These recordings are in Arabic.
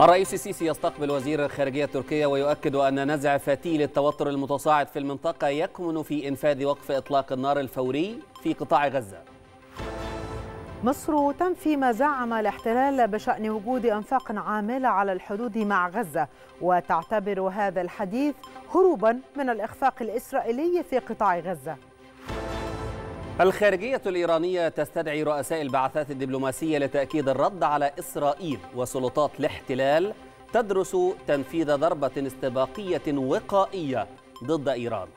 الرئيس السيسي يستقبل وزير الخارجية التركية ويؤكد أن نزع فتيل التوتر المتصاعد في المنطقة يكمن في إنفاذ وقف إطلاق النار الفوري في قطاع غزة مصر تنفي ما زعم الاحتلال بشأن وجود أنفاق عاملة على الحدود مع غزة وتعتبر هذا الحديث هروبا من الإخفاق الإسرائيلي في قطاع غزة الخارجية الإيرانية تستدعي رؤساء البعثات الدبلوماسية لتأكيد الرد على إسرائيل وسلطات الاحتلال تدرس تنفيذ ضربة استباقية وقائية ضد إيران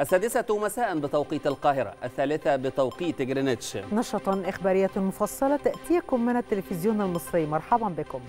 السادسة مساء بتوقيت القاهرة الثالثة بتوقيت جرينتش نشرة إخبارية مفصلة تأتيكم من التلفزيون المصري مرحبا بكم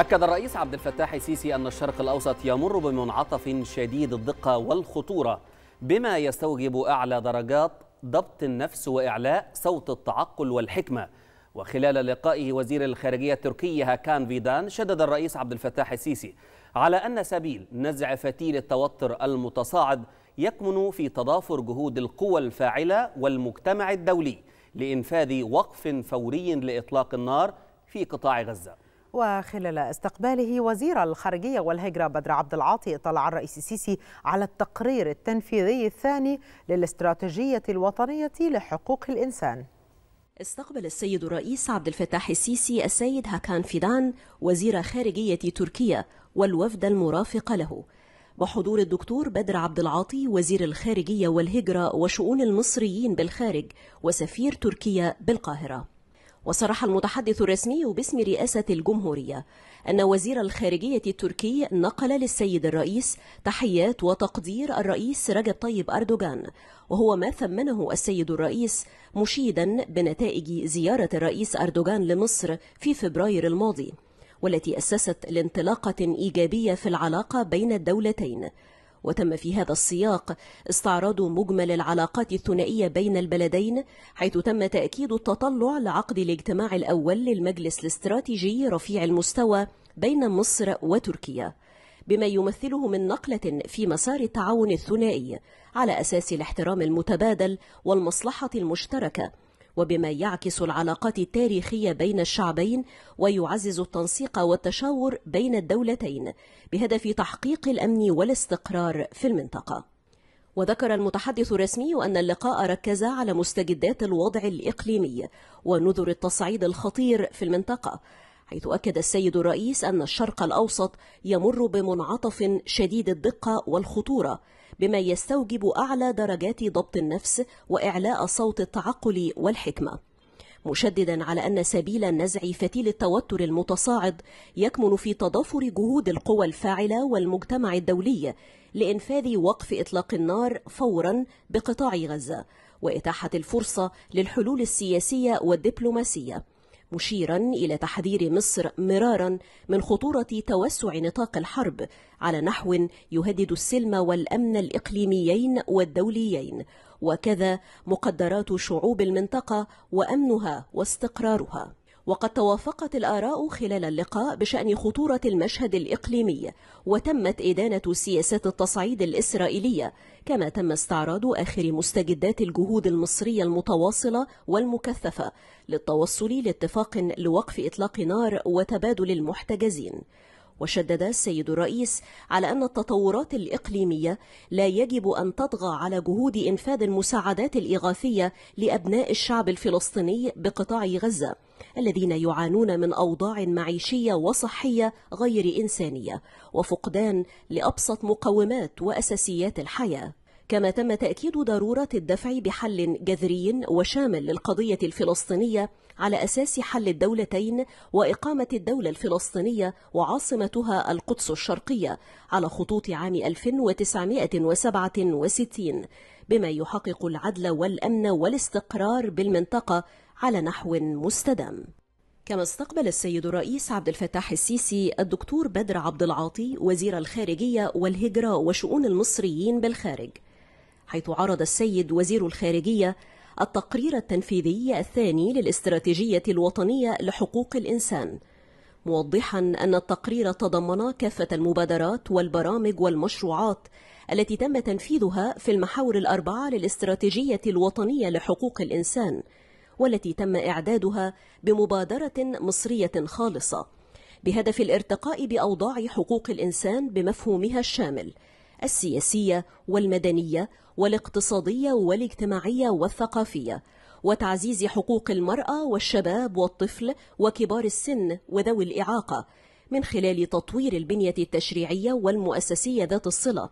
أكد الرئيس عبد الفتاح السيسي أن الشرق الأوسط يمر بمنعطف شديد الدقة والخطورة بما يستوجب أعلى درجات ضبط النفس وإعلاء صوت التعقل والحكمة وخلال لقائه وزير الخارجية التركي هاكان فيدان شدد الرئيس عبد الفتاح السيسي على أن سبيل نزع فتيل التوتر المتصاعد يكمن في تضافر جهود القوى الفاعلة والمجتمع الدولي لإنفاذ وقف فوري لإطلاق النار في قطاع غزة وخلال استقباله وزير الخارجية والهجرة بدر عبد العاطي اطلع الرئيس السيسي على التقرير التنفيذي الثاني للاستراتيجية الوطنية لحقوق الإنسان استقبل السيد الرئيس عبد الفتاح السيسي السيد هاكان فيدان وزير خارجية تركيا والوفد المرافق له وحضور الدكتور بدر عبد العاطي وزير الخارجية والهجرة وشؤون المصريين بالخارج وسفير تركيا بالقاهرة وصرح المتحدث الرسمي باسم رئاسة الجمهورية أن وزير الخارجية التركي نقل للسيد الرئيس تحيات وتقدير الرئيس رجب طيب أردوغان وهو ما ثمنه السيد الرئيس مشيدا بنتائج زيارة الرئيس أردوغان لمصر في فبراير الماضي والتي أسست لانطلاقة إيجابية في العلاقة بين الدولتين وتم في هذا السياق استعراض مجمل العلاقات الثنائية بين البلدين حيث تم تأكيد التطلع لعقد الاجتماع الأول للمجلس الاستراتيجي رفيع المستوى بين مصر وتركيا بما يمثله من نقلة في مسار التعاون الثنائي على أساس الاحترام المتبادل والمصلحة المشتركة وبما يعكس العلاقات التاريخية بين الشعبين ويعزز التنسيق والتشاور بين الدولتين بهدف تحقيق الأمن والاستقرار في المنطقة وذكر المتحدث الرسمي أن اللقاء ركز على مستجدات الوضع الإقليمي ونذر التصعيد الخطير في المنطقة حيث أكد السيد الرئيس أن الشرق الأوسط يمر بمنعطف شديد الدقة والخطورة بما يستوجب أعلى درجات ضبط النفس وإعلاء صوت التعقل والحكمة مشددا على أن سبيل نزع فتيل التوتر المتصاعد يكمن في تضافر جهود القوى الفاعلة والمجتمع الدولي لإنفاذ وقف إطلاق النار فورا بقطاع غزة وإتاحة الفرصة للحلول السياسية والدبلوماسية مشيرا إلى تحذير مصر مرارا من خطورة توسع نطاق الحرب على نحو يهدد السلم والأمن الإقليميين والدوليين وكذا مقدرات شعوب المنطقة وأمنها واستقرارها وقد توافقت الآراء خلال اللقاء بشأن خطورة المشهد الإقليمي وتمت إدانة سياسات التصعيد الإسرائيلية كما تم استعراض آخر مستجدات الجهود المصرية المتواصلة والمكثفة للتوصل لاتفاق لوقف إطلاق نار وتبادل المحتجزين وشدد السيد الرئيس على أن التطورات الإقليمية لا يجب أن تطغى على جهود إنفاذ المساعدات الإغاثية لأبناء الشعب الفلسطيني بقطاع غزة الذين يعانون من أوضاع معيشية وصحية غير إنسانية وفقدان لأبسط مقومات وأساسيات الحياة كما تم تأكيد ضرورة الدفع بحل جذري وشامل للقضية الفلسطينية على أساس حل الدولتين وإقامة الدولة الفلسطينية وعاصمتها القدس الشرقية على خطوط عام 1967 بما يحقق العدل والأمن والاستقرار بالمنطقة على نحو مستدام كما استقبل السيد الرئيس عبد الفتاح السيسي الدكتور بدر عبد العاطي وزير الخارجية والهجرة وشؤون المصريين بالخارج حيث عرض السيد وزير الخارجية التقرير التنفيذي الثاني للاستراتيجية الوطنية لحقوق الإنسان موضحا أن التقرير تضمن كافة المبادرات والبرامج والمشروعات التي تم تنفيذها في المحاور الأربعة للاستراتيجية الوطنية لحقوق الإنسان والتي تم إعدادها بمبادرة مصرية خالصة بهدف الارتقاء بأوضاع حقوق الإنسان بمفهومها الشامل السياسية والمدنية والاقتصادية والاجتماعية والثقافية وتعزيز حقوق المرأة والشباب والطفل وكبار السن وذوي الإعاقة من خلال تطوير البنية التشريعية والمؤسسية ذات الصلة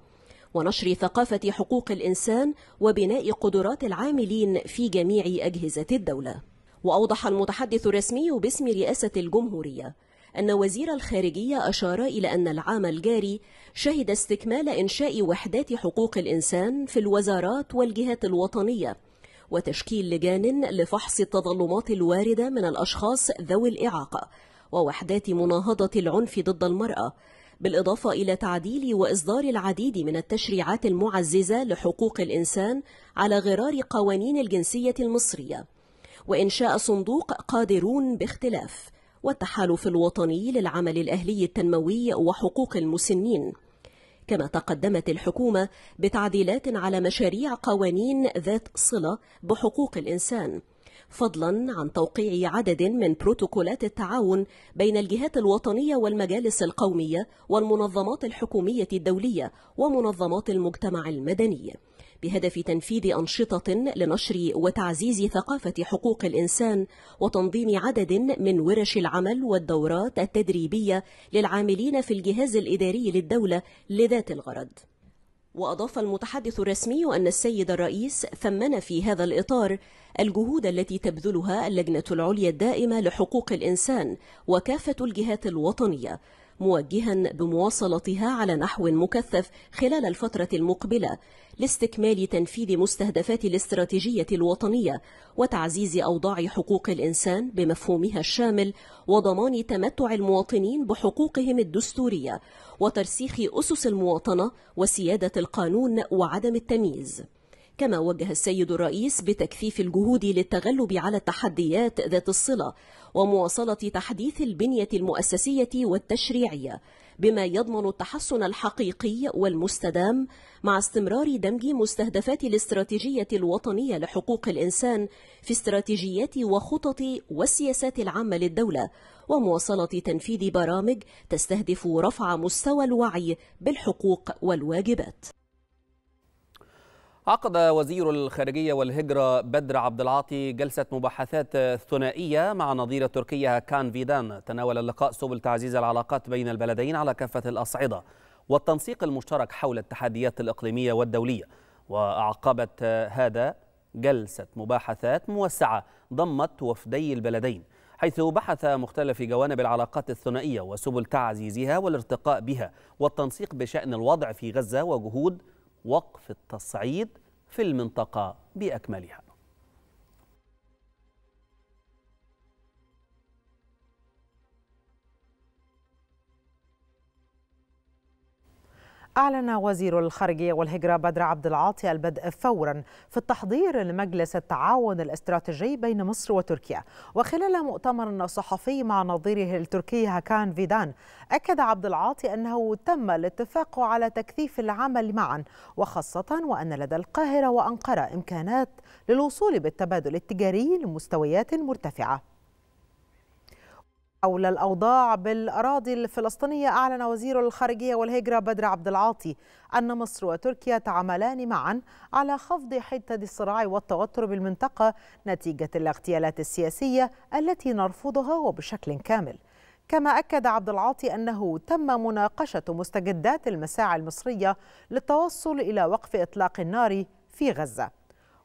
ونشر ثقافة حقوق الإنسان وبناء قدرات العاملين في جميع أجهزة الدولة وأوضح المتحدث الرسمي باسم رئاسة الجمهورية أن وزير الخارجية أشار إلى أن العام الجاري شهد استكمال إنشاء وحدات حقوق الإنسان في الوزارات والجهات الوطنية وتشكيل لجان لفحص التظلمات الواردة من الأشخاص ذوي الإعاقة ووحدات مناهضة العنف ضد المرأة بالإضافة إلى تعديل وإصدار العديد من التشريعات المعززة لحقوق الإنسان على غرار قوانين الجنسية المصرية وإنشاء صندوق قادرون باختلاف والتحالف الوطني للعمل الأهلي التنموي وحقوق المسنين كما تقدمت الحكومة بتعديلات على مشاريع قوانين ذات صلة بحقوق الإنسان فضلا عن توقيع عدد من بروتوكولات التعاون بين الجهات الوطنية والمجالس القومية والمنظمات الحكومية الدولية ومنظمات المجتمع المدني بهدف تنفيذ أنشطة لنشر وتعزيز ثقافة حقوق الإنسان وتنظيم عدد من ورش العمل والدورات التدريبية للعاملين في الجهاز الإداري للدولة لذات الغرض وأضاف المتحدث الرسمي أن السيد الرئيس ثمن في هذا الإطار الجهود التي تبذلها اللجنة العليا الدائمة لحقوق الإنسان وكافة الجهات الوطنية موجها بمواصلتها على نحو مكثف خلال الفترة المقبلة لاستكمال تنفيذ مستهدفات الاستراتيجية الوطنية وتعزيز أوضاع حقوق الإنسان بمفهومها الشامل وضمان تمتع المواطنين بحقوقهم الدستورية وترسيخ أسس المواطنة وسيادة القانون وعدم التمييز كما وجه السيد الرئيس بتكثيف الجهود للتغلب على التحديات ذات الصلة ومواصلة تحديث البنية المؤسسية والتشريعية بما يضمن التحسن الحقيقي والمستدام مع استمرار دمج مستهدفات الاستراتيجية الوطنية لحقوق الإنسان في استراتيجيات وخطط والسياسات العامة للدولة ومواصلة تنفيذ برامج تستهدف رفع مستوى الوعي بالحقوق والواجبات عقد وزير الخارجية والهجرة بدر عبد العاطي جلسة مباحثات ثنائية مع نظير تركيا كان فيدان تناول اللقاء سبل تعزيز العلاقات بين البلدين على كافة الأصعدة والتنسيق المشترك حول التحديات الإقليمية والدولية وأعقبت هذا جلسة مباحثات موسعة ضمت وفدي البلدين حيث بحث مختلف جوانب العلاقات الثنائية وسبل تعزيزها والارتقاء بها والتنسيق بشأن الوضع في غزة وجهود وقف التصعيد في المنطقة بأكملها أعلن وزير الخارجية والهجرة بدر عبد العاطي البدء فورا في التحضير لمجلس التعاون الاستراتيجي بين مصر وتركيا وخلال مؤتمر صحفي مع نظيره التركي هاكان فيدان أكد عبد العاطي أنه تم الاتفاق على تكثيف العمل معا وخاصة وأن لدى القاهرة وأنقرة إمكانات للوصول بالتبادل التجاري لمستويات مرتفعة حول الأوضاع بالأراضي الفلسطينية أعلن وزير الخارجية والهجرة بدر عبد العاطي أن مصر وتركيا تعملان معا على خفض حدة الصراع والتوتر بالمنطقة نتيجة الاغتيالات السياسية التي نرفضها وبشكل كامل كما أكد عبد العاطي أنه تم مناقشة مستجدات المساعي المصرية للتوصل إلى وقف إطلاق النار في غزة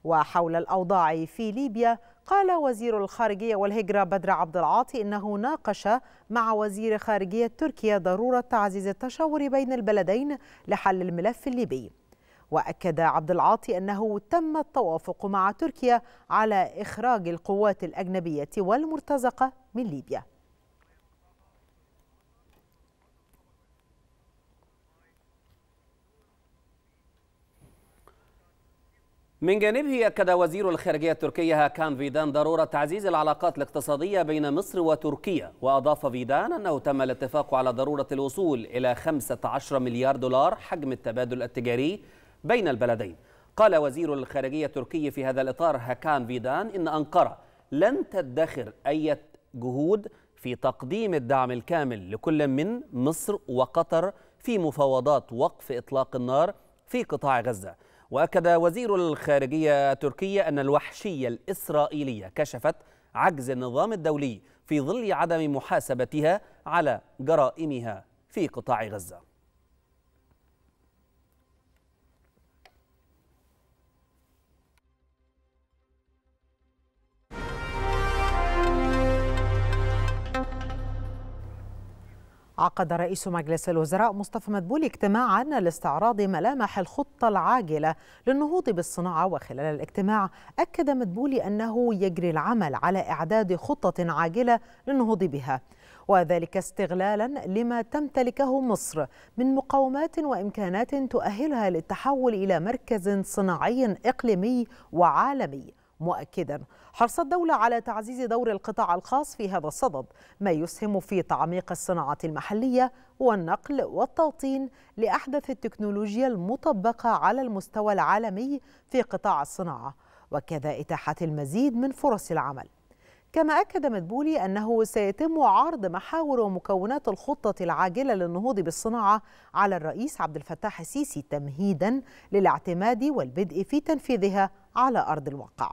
وحول الأوضاع في ليبيا قال وزير الخارجية والهجرة بدر عبد العاطي إنه ناقش مع وزير خارجية تركيا ضرورة تعزيز التشاور بين البلدين لحل الملف الليبي وأكد عبد العاطي أنه تم التوافق مع تركيا على إخراج القوات الأجنبية والمرتزقة من ليبيا من جانبه أكد وزير الخارجية التركية هاكان فيدان ضرورة تعزيز العلاقات الاقتصادية بين مصر وتركيا وأضاف فيدان أنه تم الاتفاق على ضرورة الوصول إلى 15 مليار دولار حجم التبادل التجاري بين البلدين قال وزير الخارجية التركي في هذا الإطار هاكان فيدان إن أنقرة لن تدخر أي جهود في تقديم الدعم الكامل لكل من مصر وقطر في مفاوضات وقف إطلاق النار في قطاع غزة واكد وزير الخارجيه التركيه ان الوحشيه الاسرائيليه كشفت عجز النظام الدولي في ظل عدم محاسبتها على جرائمها في قطاع غزه عقد رئيس مجلس الوزراء مصطفى مدبولي اجتماعا لاستعراض ملامح الخطة العاجلة للنهوض بالصناعة وخلال الاجتماع أكد مدبولي أنه يجري العمل على إعداد خطة عاجلة للنهوض بها وذلك استغلالا لما تمتلكه مصر من مقومات وإمكانات تؤهلها للتحول إلى مركز صناعي إقليمي وعالمي مؤكدا حرص الدولة على تعزيز دور القطاع الخاص في هذا الصدد ما يسهم في تعميق الصناعة المحلية والنقل والتوطين لأحدث التكنولوجيا المطبقة على المستوى العالمي في قطاع الصناعة وكذا إتاحة المزيد من فرص العمل كما أكد مدبولي أنه سيتم عرض محاور ومكونات الخطة العاجلة للنهوض بالصناعة على الرئيس عبد الفتاح السيسي تمهيدا للاعتماد والبدء في تنفيذها على أرض الواقع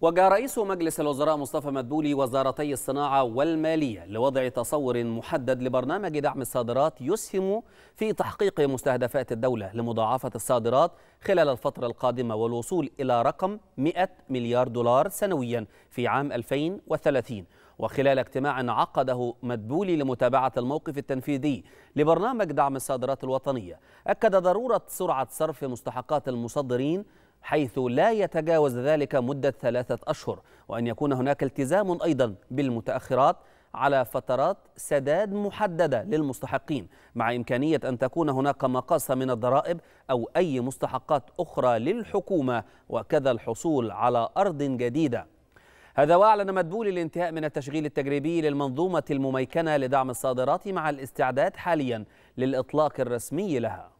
وجه رئيس مجلس الوزراء مصطفى مدبولي وزارتي الصناعة والمالية لوضع تصور محدد لبرنامج دعم الصادرات يسهم في تحقيق مستهدفات الدولة لمضاعفة الصادرات خلال الفترة القادمة والوصول إلى رقم 100 مليار دولار سنويا في عام 2030 وخلال اجتماع عقده مدبولي لمتابعة الموقف التنفيذي لبرنامج دعم الصادرات الوطنية أكد ضرورة سرعة صرف مستحقات المصدرين حيث لا يتجاوز ذلك مدة ثلاثة أشهر وأن يكون هناك التزام أيضا بالمتأخرات على فترات سداد محددة للمستحقين مع إمكانية أن تكون هناك مقاصة من الضرائب أو أي مستحقات أخرى للحكومة وكذا الحصول على أرض جديدة هذا وأعلن مدبول الانتهاء من التشغيل التجريبي للمنظومة المميكنة لدعم الصادرات مع الاستعداد حاليا للإطلاق الرسمي لها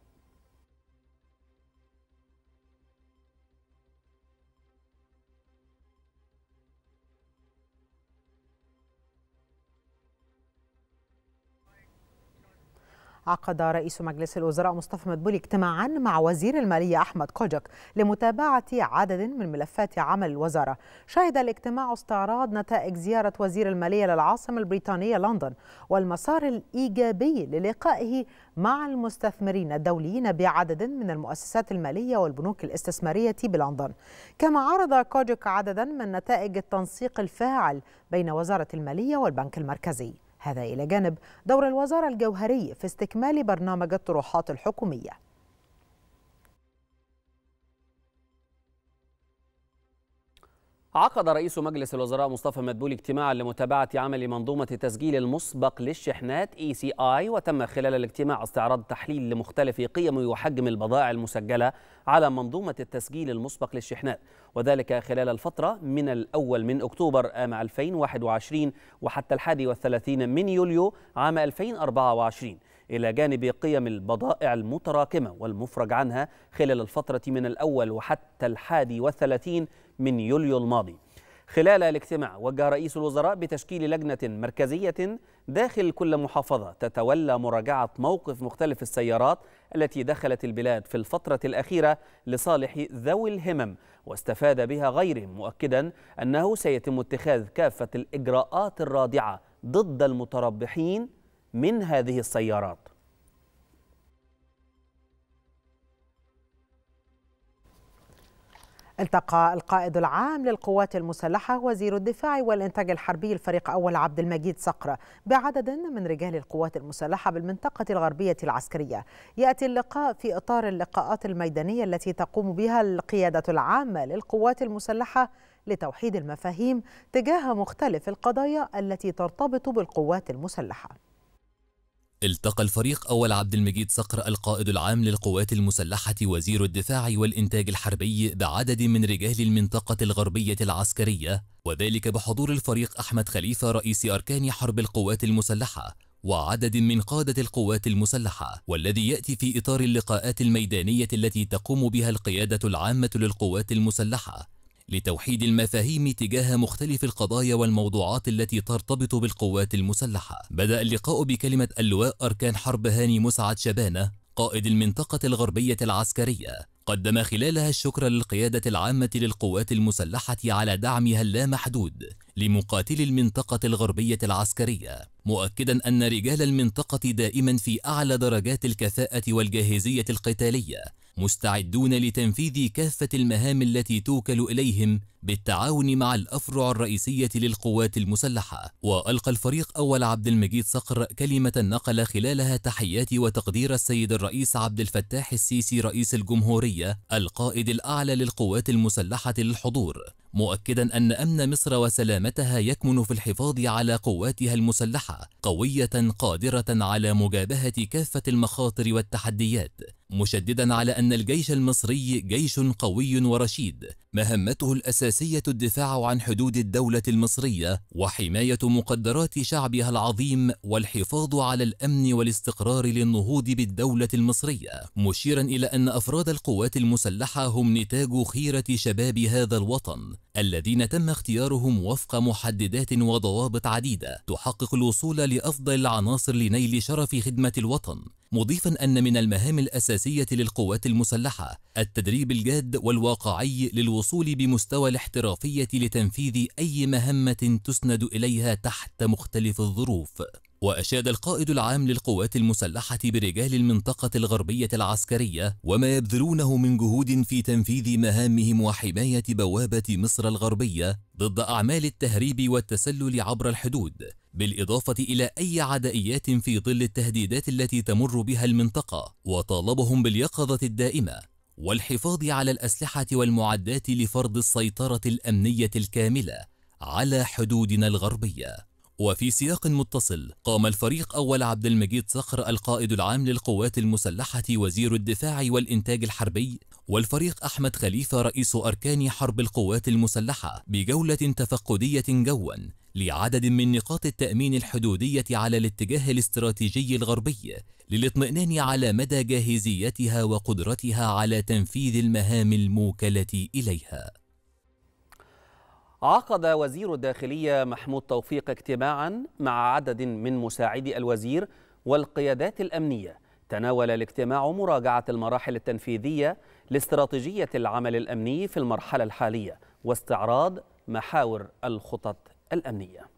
عقد رئيس مجلس الوزراء مصطفى مدبولي اجتماعا مع وزير المالية أحمد كوجك لمتابعة عدد من ملفات عمل الوزارة شهد الاجتماع استعراض نتائج زيارة وزير المالية للعاصمة البريطانية لندن والمسار الإيجابي للقائه مع المستثمرين الدوليين بعدد من المؤسسات المالية والبنوك الاستثمارية بلندن كما عرض كوجك عددا من نتائج التنسيق الفاعل بين وزارة المالية والبنك المركزي هذا إلى جانب دور الوزارة الجوهري في استكمال برنامج الطروحات الحكومية عقد رئيس مجلس الوزراء مصطفى مدبولي اجتماعا لمتابعة عمل منظومة التسجيل المسبق للشحنات اي سي اي وتم خلال الاجتماع استعراض تحليل لمختلف قيم وحجم البضائع المسجلة على منظومة التسجيل المسبق للشحنات وذلك خلال الفترة من الأول من أكتوبر عام 2021 وحتى الحادي والثلاثين من يوليو عام 2024 إلى جانب قيم البضائع المتراكمة والمفرج عنها خلال الفترة من الأول وحتى الحادي والثلاثين من يوليو الماضي خلال الاجتماع وجه رئيس الوزراء بتشكيل لجنة مركزية داخل كل محافظة تتولى مراجعة موقف مختلف السيارات التي دخلت البلاد في الفترة الأخيرة لصالح ذوي الهمم واستفاد بها غيرهم مؤكدا أنه سيتم اتخاذ كافة الإجراءات الرادعة ضد المتربحين من هذه السيارات التقى القائد العام للقوات المسلحة وزير الدفاع والإنتاج الحربي الفريق أول عبد المجيد صقر بعدد من رجال القوات المسلحة بالمنطقة الغربية العسكرية يأتي اللقاء في إطار اللقاءات الميدانية التي تقوم بها القيادة العامة للقوات المسلحة لتوحيد المفاهيم تجاه مختلف القضايا التي ترتبط بالقوات المسلحه التقى الفريق أول عبد المجيد صقر القائد العام للقوات المسلحة وزير الدفاع والإنتاج الحربي بعدد من رجال المنطقة الغربية العسكرية وذلك بحضور الفريق أحمد خليفة رئيس أركان حرب القوات المسلحة وعدد من قادة القوات المسلحة والذي يأتي في إطار اللقاءات الميدانية التي تقوم بها القيادة العامة للقوات المسلحة لتوحيد المفاهيم تجاه مختلف القضايا والموضوعات التي ترتبط بالقوات المسلحة بدأ اللقاء بكلمة اللواء أركان حرب هاني مسعد شبانة قائد المنطقة الغربية العسكرية قدم خلالها الشكر للقيادة العامة للقوات المسلحة على دعمها اللامحدود لمقاتلي المنطقة الغربية العسكرية مؤكدا أن رجال المنطقة دائما في أعلى درجات الكفاءة والجاهزية القتالية مستعدون لتنفيذ كافة المهام التي توكل إليهم بالتعاون مع الأفرع الرئيسية للقوات المسلحة وألقى الفريق أول عبد المجيد صقر كلمة نقل خلالها تحيات وتقدير السيد الرئيس عبد الفتاح السيسي رئيس الجمهورية القائد الأعلى للقوات المسلحة للحضور مؤكدا أن أمن مصر وسلامتها يكمن في الحفاظ على قواتها المسلحة قوية قادرة على مجابهة كافة المخاطر والتحديات مشددا على أن الجيش المصري جيش قوي ورشيد مهمته الأساسية أساسية الدفاع عن حدود الدولة المصرية وحماية مقدرات شعبها العظيم والحفاظ على الأمن والاستقرار للنهوض بالدولة المصرية مشيرا إلى أن أفراد القوات المسلحة هم نتاج خيرة شباب هذا الوطن الذين تم اختيارهم وفق محددات وضوابط عديدة تحقق الوصول لأفضل العناصر لنيل شرف خدمة الوطن مضيفا أن من المهام الأساسية للقوات المسلحة التدريب الجاد والواقعي للوصول بمستوى الاحترافية لتنفيذ أي مهمة تسند إليها تحت مختلف الظروف وأشاد القائد العام للقوات المسلحة برجال المنطقة الغربية العسكرية وما يبذلونه من جهود في تنفيذ مهامهم وحماية بوابة مصر الغربية ضد أعمال التهريب والتسلل عبر الحدود بالإضافة إلى أي عدائيات في ظل التهديدات التي تمر بها المنطقة وطالبهم باليقظة الدائمة والحفاظ على الأسلحة والمعدات لفرض السيطرة الأمنية الكاملة على حدودنا الغربيه وفي سياق متصل قام الفريق أول عبد المجيد صخر القائد العام للقوات المسلحة وزير الدفاع والإنتاج الحربي والفريق أحمد خليفة رئيس أركان حرب القوات المسلحة بجولة تفقدية جوا لعدد من نقاط التأمين الحدودية على الاتجاه الاستراتيجي الغربي للاطمئنان على مدى جاهزيتها وقدرتها على تنفيذ المهام الموكلة إليها عقد وزير الداخلية محمود توفيق اجتماعا مع عدد من مساعدي الوزير والقيادات الأمنية تناول الاجتماع مراجعة المراحل التنفيذية لاستراتيجية العمل الأمني في المرحلة الحالية واستعراض محاور الخطط الأمنية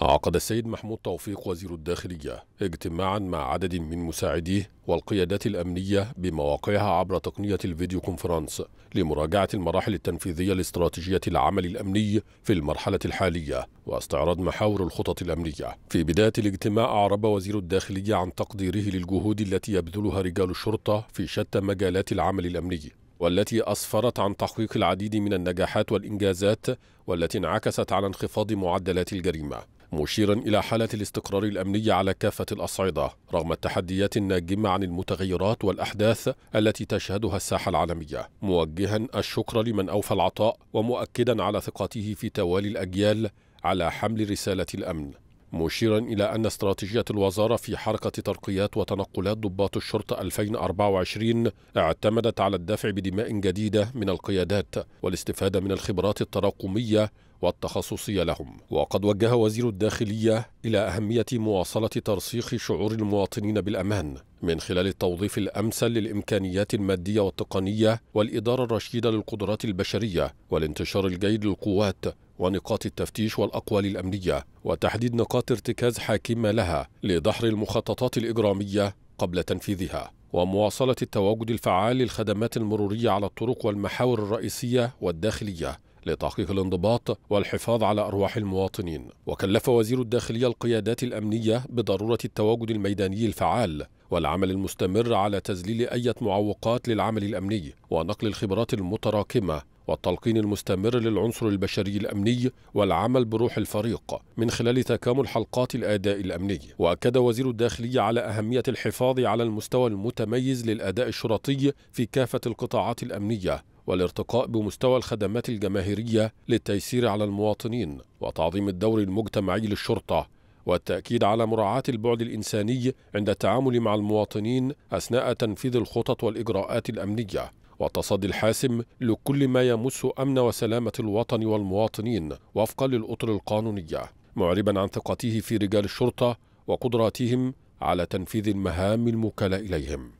عقد السيد محمود توفيق وزير الداخلية اجتماعا مع عدد من مساعديه والقيادات الأمنية بمواقعها عبر تقنية الفيديو كونفرنس لمراجعة المراحل التنفيذية لاستراتيجية العمل الأمني في المرحلة الحالية واستعراض محاور الخطط الأمنية في بداية الاجتماع أعرب وزير الداخلية عن تقديره للجهود التي يبذلها رجال الشرطة في شتى مجالات العمل الأمني والتي أسفرت عن تحقيق العديد من النجاحات والإنجازات والتي انعكست على انخفاض معدلات الجريمة مشيرا إلى حالة الاستقرار الأمني على كافة الأصعدة رغم التحديات الناجمة عن المتغيرات والأحداث التي تشهدها الساحة العالمية موجها الشكر لمن أوفى العطاء ومؤكدا على ثقته في توالي الأجيال على حمل رسالة الأمن مشيرا إلى أن استراتيجية الوزارة في حركة ترقيات وتنقلات ضباط الشرطة 2024 اعتمدت على الدفع بدماء جديدة من القيادات والاستفادة من الخبرات التراكمية والتخصصية لهم وقد وجه وزير الداخلية إلى أهمية مواصلة ترسيخ شعور المواطنين بالأمان من خلال التوظيف الأمثل للإمكانيات المادية والتقنية والإدارة الرشيدة للقدرات البشرية والانتشار الجيد للقوات ونقاط التفتيش والأقوال الأمنية وتحديد نقاط ارتكاز حاكمة لها لدحر المخططات الإجرامية قبل تنفيذها ومواصلة التواجد الفعال للخدمات المرورية على الطرق والمحاور الرئيسية والداخلية لتحقيق الانضباط والحفاظ على أرواح المواطنين وكلف وزير الداخلية القيادات الأمنية بضرورة التواجد الميداني الفعال والعمل المستمر على تذليل أي معوقات للعمل الأمني ونقل الخبرات المتراكمة والتلقين المستمر للعنصر البشري الامني والعمل بروح الفريق من خلال تكامل حلقات الاداء الامني واكد وزير الداخليه على اهميه الحفاظ على المستوى المتميز للاداء الشرطي في كافه القطاعات الامنيه والارتقاء بمستوى الخدمات الجماهيرية للتيسير على المواطنين وتعظيم الدور المجتمعي للشرطة والتأكيد على مراعاة البعد الإنساني عند التعامل مع المواطنين أثناء تنفيذ الخطط والإجراءات الأمنية والتصدي الحاسم لكل ما يمس أمن وسلامة الوطن والمواطنين وفقا للأطر القانونية معربا عن ثقته في رجال الشرطة وقدراتهم على تنفيذ المهام الموكلة إليهم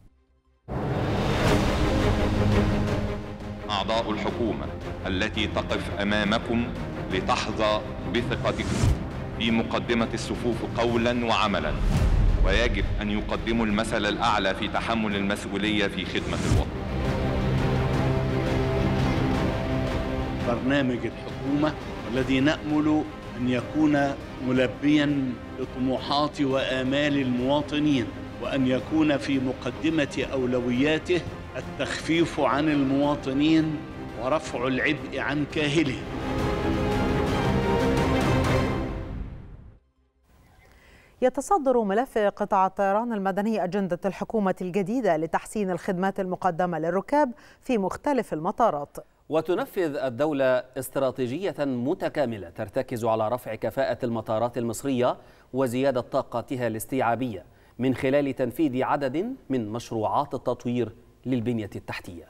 أعضاء الحكومة التي تقف أمامكم لتحظى بثقتكم في مقدمة الصفوف قولا وعملا ويجب أن يقدموا المثل الأعلى في تحمل المسؤولية في خدمة الوطن برنامج الحكومة الذي نأمل أن يكون ملبيا لطموحات وآمال المواطنين وأن يكون في مقدمة أولوياته التخفيف عن المواطنين ورفع العبء عن كاهله يتصدر ملف قطاع الطيران المدني أجندة الحكومة الجديدة لتحسين الخدمات المقدمة للركاب في مختلف المطارات وتنفذ الدولة استراتيجية متكاملة ترتكز على رفع كفاءة المطارات المصرية وزيادة طاقتها الاستيعابية من خلال تنفيذ عدد من مشروعات التطوير للبنية التحتية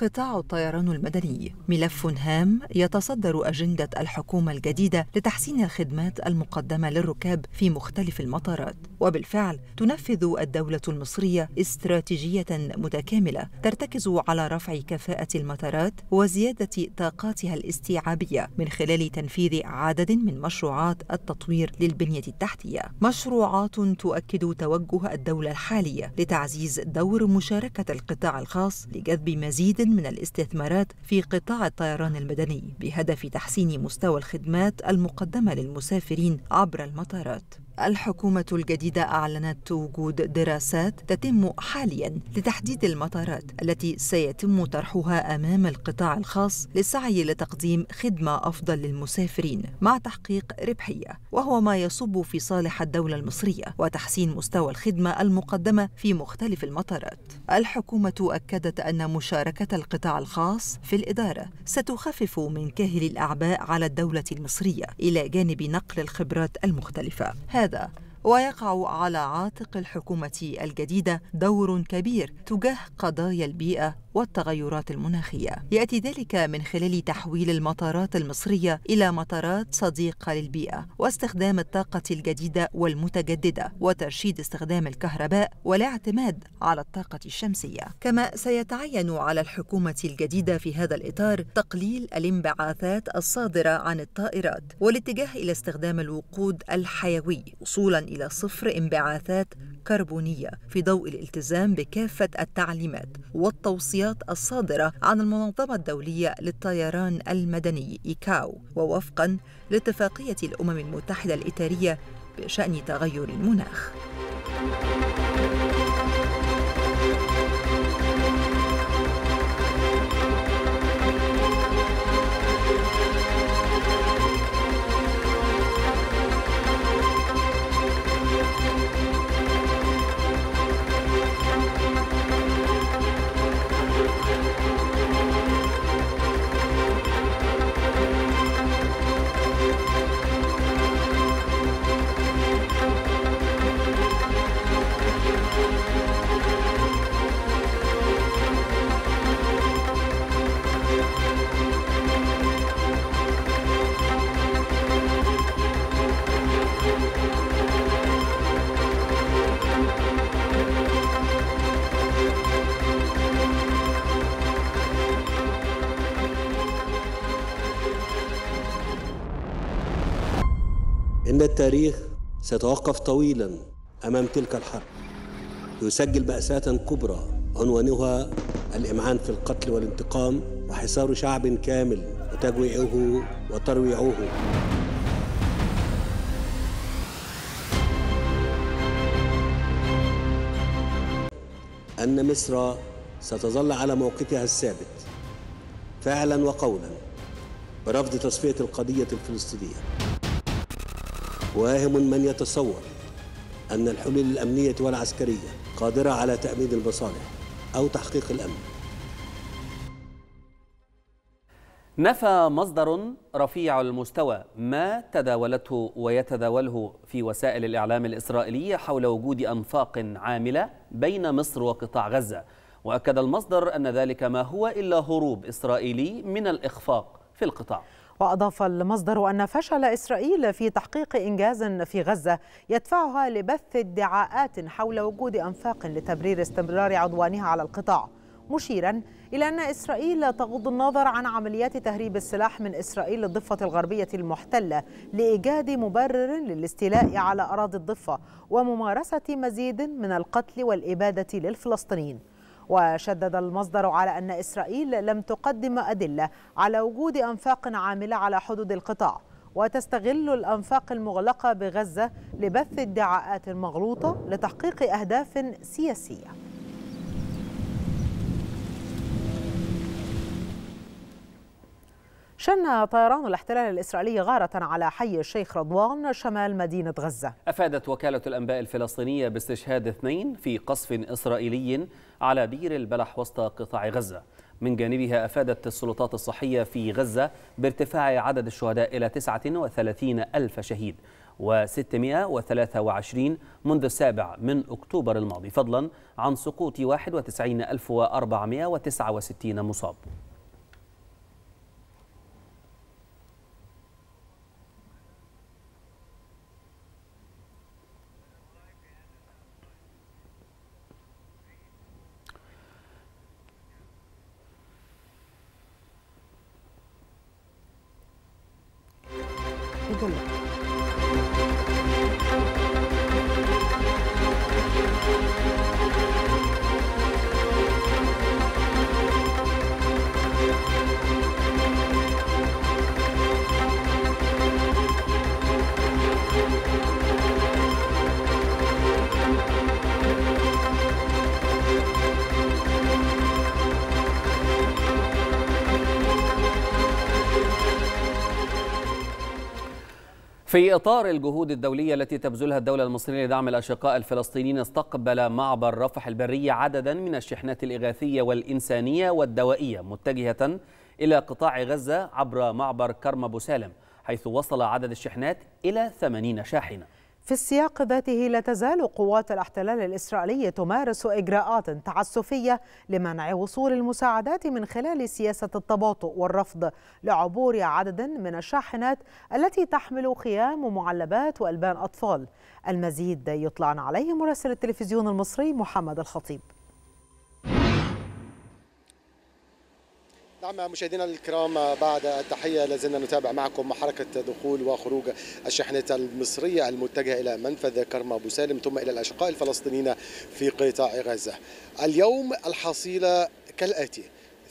قطاع الطيران المدني ملف هام يتصدر أجندة الحكومة الجديدة لتحسين الخدمات المقدمة للركاب في مختلف المطارات وبالفعل تنفذ الدولة المصرية استراتيجية متكاملة ترتكز على رفع كفاءة المطارات وزيادة طاقاتها الاستيعابية من خلال تنفيذ عدد من مشروعات التطوير للبنية التحتية مشروعات تؤكد توجه الدولة الحالية لتعزيز دور مشاركة القطاع الخاص لجذب مزيد من الاستثمارات في قطاع الطيران المدني بهدف تحسين مستوى الخدمات المقدمة للمسافرين عبر المطارات الحكومة الجديدة أعلنت وجود دراسات تتم حاليا لتحديد المطارات التي سيتم طرحها أمام القطاع الخاص للسعي لتقديم خدمة أفضل للمسافرين مع تحقيق ربحية وهو ما يصب في صالح الدولة المصرية وتحسين مستوى الخدمة المقدمة في مختلف المطارات. الحكومة أكدت أن مشاركة القطاع الخاص في الإدارة ستخفف من كاهل الأعباء على الدولة المصرية إلى جانب نقل الخبرات المختلفة. هذا هذا ويقع على عاتق الحكومه الجديده دور كبير تجاه قضايا البيئه والتغيرات المناخية يأتي ذلك من خلال تحويل المطارات المصرية إلى مطارات صديقة للبيئة واستخدام الطاقة الجديدة والمتجددة وترشيد استخدام الكهرباء والاعتماد على الطاقة الشمسية كما سيتعين على الحكومة الجديدة في هذا الإطار تقليل الانبعاثات الصادرة عن الطائرات والاتجاه إلى استخدام الوقود الحيوي وصولا إلى صفر انبعاثات كربونية في ضوء الالتزام بكافة التعليمات والتوصيات الاحتياط الصادرة عن المنظمة الدولية للطيران المدني إيكاو ووفقا لاتفاقية الأمم المتحدة الإطارية بشأن تغير المناخ. التاريخ سيتوقف طويلا أمام تلك الحرب يسجل باسات كبرى عنوانها الإمعان في القتل والانتقام وحصار شعب كامل وتجويعه وترويعه أن مصر ستظل على موقفها الثابت فعلا وقولا برفض تصفية القضية الفلسطينية واهم من يتصور أن الحلول الأمنية والعسكرية قادرة على تأمين المصالح أو تحقيق الأمن نفى مصدر رفيع المستوى ما تداولته ويتداوله في وسائل الإعلام الإسرائيلية حول وجود أنفاق عاملة بين مصر وقطاع غزة وأكد المصدر أن ذلك ما هو إلا هروب إسرائيلي من الإخفاق في القطاع وأضاف المصدر أن فشل إسرائيل في تحقيق إنجاز في غزة يدفعها لبث ادعاءات حول وجود أنفاق لتبرير استمرار عدوانها على القطاع مشيرا إلى أن إسرائيل تغض النظر عن عمليات تهريب السلاح من إسرائيل للضفة الغربية المحتلة لإيجاد مبرر للاستيلاء على أراضي الضفة وممارسة مزيد من القتل والإبادة للفلسطينيين وشدد المصدر على أن إسرائيل لم تقدم أدلة على وجود أنفاق عاملة على حدود القطاع وتستغل الأنفاق المغلقة بغزة لبث ادعاءات مغلوطة لتحقيق أهداف سياسية شن طيران الاحتلال الإسرائيلي غارة على حي الشيخ رضوان شمال مدينة غزة أفادت وكالة الأنباء الفلسطينية باستشهاد اثنين في قصف إسرائيلي على بير البلح وسط قطاع غزة من جانبها أفادت السلطات الصحية في غزة بارتفاع عدد الشهداء إلى 39 ألف شهيد و623 منذ السابع من أكتوبر الماضي فضلا عن سقوط 91469 مصاب في إطار الجهود الدولية التي تبذلها الدولة المصرية لدعم الأشقاء الفلسطينيين استقبل معبر رفح البرية عددا من الشحنات الإغاثية والإنسانية والدوائية متجهة إلى قطاع غزة عبر معبر كرم أبو سالم حيث وصل عدد الشحنات إلى 80 شاحنة في السياق ذاته لا تزال قوات الاحتلال الإسرائيلي تمارس إجراءات تعسفية لمنع وصول المساعدات من خلال سياسة التباطؤ والرفض لعبور عدد من الشاحنات التي تحمل خيام ومعلبات وألبان أطفال المزيد يطلعنا عليه مراسل التلفزيون المصري محمد الخطيب نعم مشاهدينا الكرام بعد التحية لازلنا نتابع معكم حركة دخول وخروج الشاحنة المصرية المتجهة إلى منفذ كرم أبو سالم ثم إلى الأشقاء الفلسطينيين في قطاع غزة اليوم الحصيلة كالآتي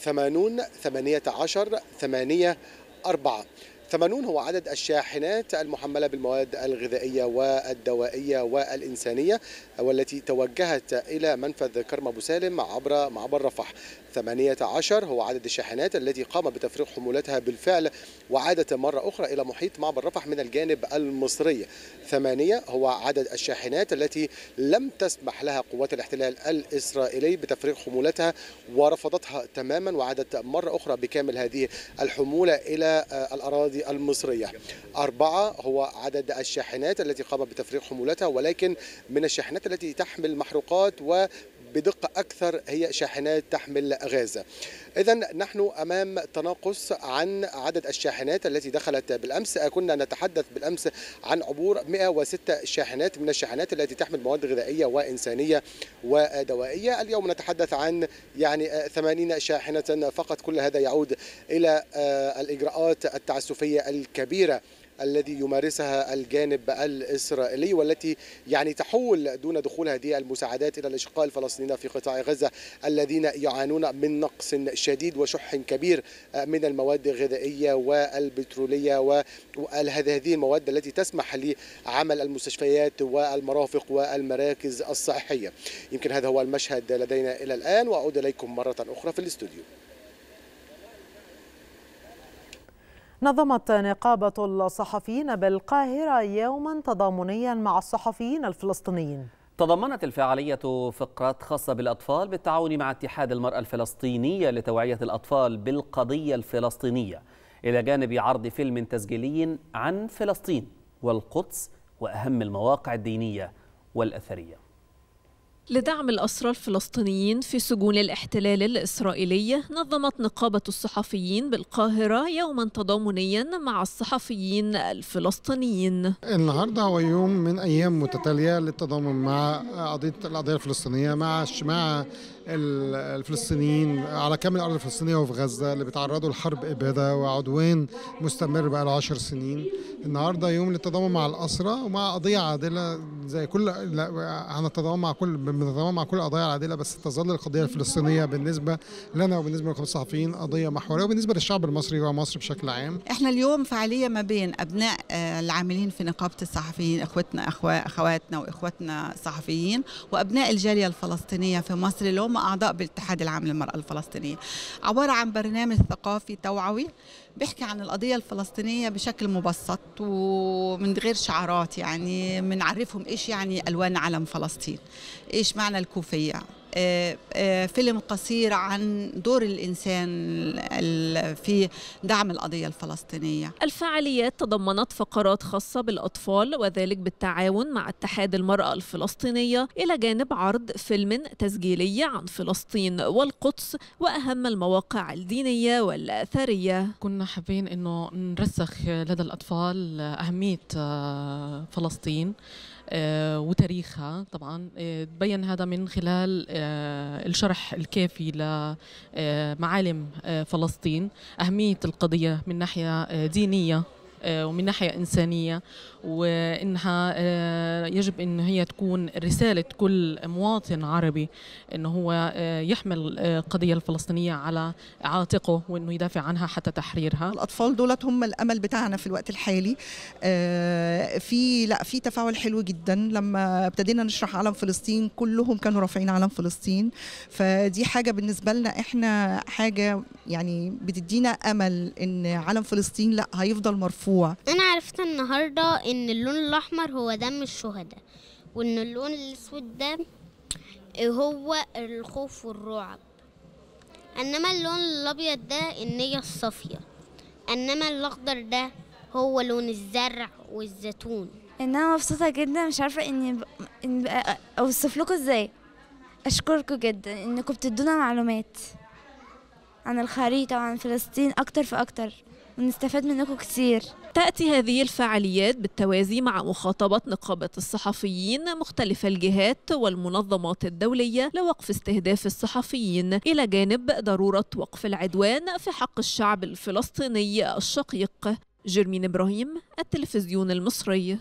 80 18 8 4 80 هو عدد الشاحنات المحملة بالمواد الغذائية والدوائية والإنسانية والتي توجهت إلى منفذ كرم أبو سالم عبر معبر رفح 18 هو عدد الشاحنات التي قام بتفريغ حمولتها بالفعل وعادت مرة أخرى إلى محيط معبر رفح من الجانب المصري ثمانية هو عدد الشاحنات التي لم تسمح لها قوات الاحتلال الإسرائيلي بتفريغ حمولتها ورفضتها تماما وعادت مرة أخرى بكامل هذه الحمولة إلى آه، الأراضي المصرية أربعة هو عدد الشاحنات التي قام بتفريغ حمولتها ولكن من الشاحنات التي تحمل محروقات و بدقة أكثر هي شاحنات تحمل غاز إذا نحن أمام تناقص عن عدد الشاحنات التي دخلت بالأمس كنا نتحدث بالأمس عن عبور 106 شاحنات من الشاحنات التي تحمل مواد غذائية وإنسانية ودوائية اليوم نتحدث عن يعني 80 شاحنة فقط كل هذا يعود إلى آه، الإجراءات التعسفية الكبيرة الذي يمارسها الجانب الإسرائيلي والتي يعني تحول دون دخول هذه المساعدات إلى الأشقاء الفلسطينيين في قطاع غزة الذين يعانون من نقص شديد وشح كبير من المواد الغذائية والبترولية وهذه المواد التي تسمح لعمل المستشفيات والمرافق والمراكز الصحية يمكن هذا هو المشهد لدينا إلى الآن وأعود إليكم مرة أخرى في الاستوديو نظمت نقابة الصحفيين بالقاهرة يوما تضامنيا مع الصحفيين الفلسطينيين تضمنت الفعالية فقرات خاصة بالأطفال بالتعاون مع اتحاد المرأة الفلسطينية لتوعية الأطفال بالقضية الفلسطينية إلى جانب عرض فيلم تسجيلي عن فلسطين والقدس وأهم المواقع الدينية والأثرية لدعم الأسرى الفلسطينيين في سجون الاحتلال الإسرائيلي نظمت نقابة الصحفيين بالقاهرة يوما تضامنيا مع الصحفيين الفلسطينيين النهاردة هو يوم من أيام متتالية للتضامن مع قضية القضية الفلسطينية مع مع الفلسطينيين على كامل الارض الفلسطينيه وفي غزه اللي بيتعرضوا لحرب اباده وعدوان مستمر بقى له 10 سنين النهارده يوم للتضامن مع الاسرى ومع قضيه عادله زي كل هنتضامن مع كل بنتضامن مع كل القضايا العادله بس تظل القضيه الفلسطينيه بالنسبه لنا وبالنسبه لكم الصحفيين قضيه محوريه وبالنسبه للشعب المصري ومصر بشكل عام احنا اليوم فعاليه ما بين ابناء آه، العاملين في نقابه الصحفيين اخوتنا اخواتنا واخواتنا الصحفيين وابناء الجاليه الفلسطينيه في مصر اللي هم أعضاء بالاتحاد العام للمرأة الفلسطينية عبارة عن برنامج ثقافي توعوي بيحكي عن القضية الفلسطينية بشكل مبسط ومن غير شعارات يعني بنعرفهم إيش يعني ألوان علم فلسطين إيش معنى الكوفية آه، آه، فيلم قصير عن دور الإنسان في دعم القضية الفلسطينية الفعاليات تضمنت فقرات خاصة بالأطفال وذلك بالتعاون مع اتحاد المرأة الفلسطينية إلى جانب عرض فيلم تسجيلي عن فلسطين والقدس وأهم المواقع الدينية والأثرية كنا حابين أنه نرسخ لدى الأطفال أهمية آه، فلسطين آه، وتاريخها طبعا آه، تبين هذا من خلال آه، الشرح الكافي لمعالم فلسطين أهمية القضية من ناحية دينية ومن ناحية إنسانية وانها آه، يجب ان هي تكون رساله كل مواطن عربي انه هو آه، يحمل آه، القضيه الفلسطينيه على عاتقه وانه يدافع عنها حتى تحريرها الاطفال دولت هم الامل بتاعنا في الوقت الحالي في لا في تفاعل حلو جدا لما ابتدينا نشرح علم فلسطين كلهم كانوا رافعين علم فلسطين فدي حاجه بالنسبه لنا احنا حاجه يعني بتدينا امل ان علم فلسطين لا هيفضل مرفوع انا عرفت النهارده ان اللون الاحمر هو دم الشهداء وان اللون الاسود ده هو الخوف والرعب انما اللون الابيض ده النية الصافية انما الاخضر ده هو لون الزرع والزيتون ان انا مبسوطه جدا مش عارفه اني ب... ان اوصف لكم ازاي اشكركم جدا انكم بتدونا معلومات عن الخريطه وعن فلسطين اكتر فاكتر ونستفاد منكم كتير تأتي هذه الفعاليات بالتوازي مع مخاطبة نقابة الصحفيين مختلف الجهات والمنظمات الدولية لوقف استهداف الصحفيين إلى جانب ضرورة وقف العدوان في حق الشعب الفلسطيني الشقيق جرمين إبراهيم التلفزيون المصري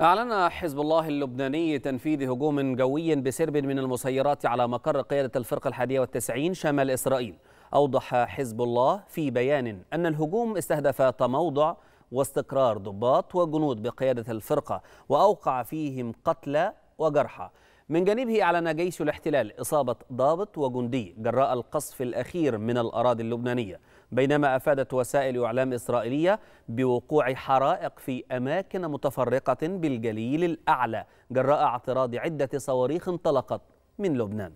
أعلن حزب الله اللبناني تنفيذ هجوم جوي بسرب من المسيرات على مقر قيادة الفرقة الحادية والتسعين شمال إسرائيل أوضح حزب الله في بيان أن الهجوم استهدف تموضع واستقرار ضباط وجنود بقيادة الفرقة وأوقع فيهم قتلى وجرحى من جانبه أعلن جيش الاحتلال إصابة ضابط وجندي جراء القصف الأخير من الأراضي اللبنانية بينما أفادت وسائل إعلام إسرائيلية بوقوع حرائق في أماكن متفرقة بالجليل الأعلى جراء اعتراض عدة صواريخ انطلقت من لبنان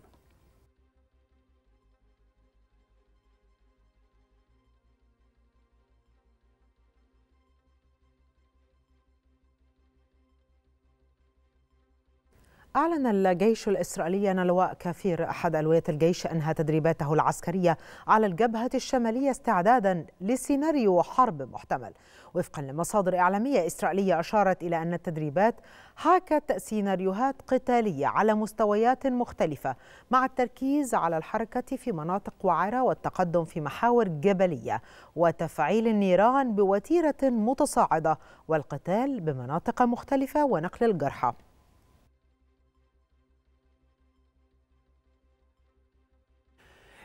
أعلن الجيش الإسرائيلي أن لواء كافير أحد ألوية الجيش أنهى تدريباته العسكرية على الجبهة الشمالية استعدادا لسيناريو حرب محتمل وفقا لمصادر إعلامية إسرائيلية أشارت إلى أن التدريبات حاكت سيناريوهات قتالية على مستويات مختلفة مع التركيز على الحركة في مناطق وعرة والتقدم في محاور جبلية وتفعيل النيران بوتيرة متصاعدة والقتال بمناطق مختلفة ونقل الجرحى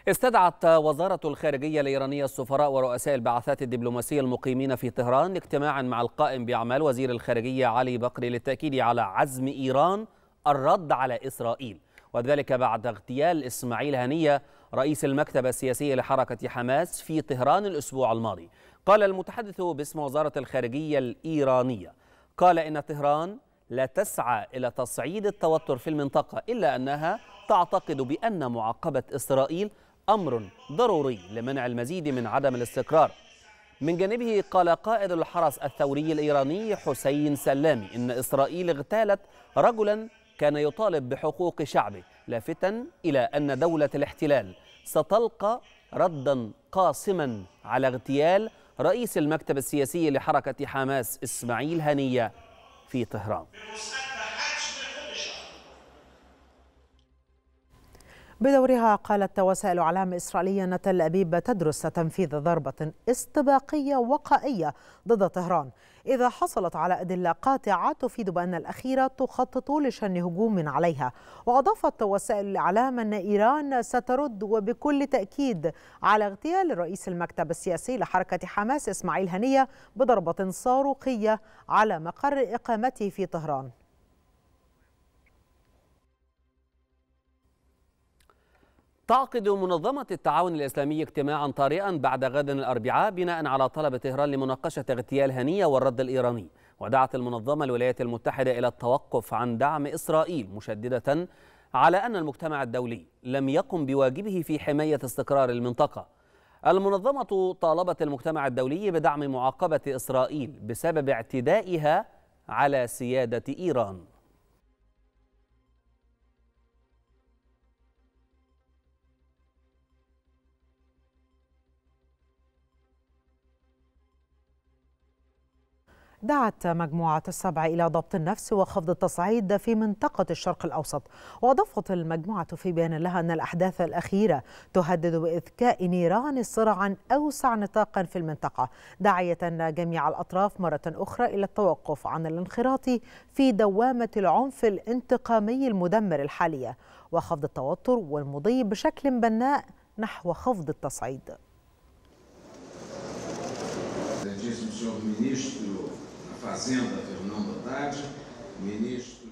استدعت وزارة الخارجية الإيرانية السفراء ورؤساء البعثات الدبلوماسية المقيمين في طهران اجتماعا مع القائم بأعمال وزير الخارجية علي بقري للتأكيد على عزم إيران الرد على إسرائيل وذلك بعد اغتيال إسماعيل هنية رئيس المكتب السياسي لحركة حماس في طهران الأسبوع الماضي قال المتحدث باسم وزارة الخارجية الإيرانية قال إن طهران لا تسعى إلى تصعيد التوتر في المنطقة إلا أنها تعتقد بأن معاقبة إسرائيل أمر ضروري لمنع المزيد من عدم الاستقرار من جانبه قال قائد الحرس الثوري الإيراني حسين سلامي إن إسرائيل اغتالت رجلا كان يطالب بحقوق شعبه لافتا إلى أن دولة الاحتلال ستلقى ردا قاسما على اغتيال رئيس المكتب السياسي لحركة حماس إسماعيل هنية في طهران بدورها قالت وسائل اعلام اسرائيليه ان تل ابيب تدرس تنفيذ ضربه استباقيه وقائيه ضد طهران اذا حصلت على ادله قاطعه تفيد بان الاخيره تخطط لشن هجوم عليها واضافت وسائل الاعلام ان ايران سترد وبكل تاكيد على اغتيال رئيس المكتب السياسي لحركه حماس اسماعيل هنيه بضربه صاروخيه على مقر اقامته في طهران تعقد منظمة التعاون الإسلامي اجتماعا طارئا بعد غد الأربعاء بناء على طلب طهران لمناقشة اغتيال هنية والرد الإيراني ودعت المنظمة الولايات المتحدة إلى التوقف عن دعم إسرائيل مشددة على أن المجتمع الدولي لم يقم بواجبه في حماية استقرار المنطقة المنظمة طالبت المجتمع الدولي بدعم معاقبة إسرائيل بسبب اعتدائها على سيادة إيران دعت مجموعة السبع إلى ضبط النفس وخفض التصعيد في منطقة الشرق الأوسط وأضافت المجموعة في بيان لها أن الأحداث الأخيرة تهدد بإذكاء نيران صراعا أوسع نطاقا في المنطقة داعية جميع الأطراف مرة أخرى إلى التوقف عن الانخراط في دوامة العنف الانتقامي المدمر الحالية وخفض التوتر والمضي بشكل بناء نحو خفض التصعيد Fazenda, Fernando Haddad, ministro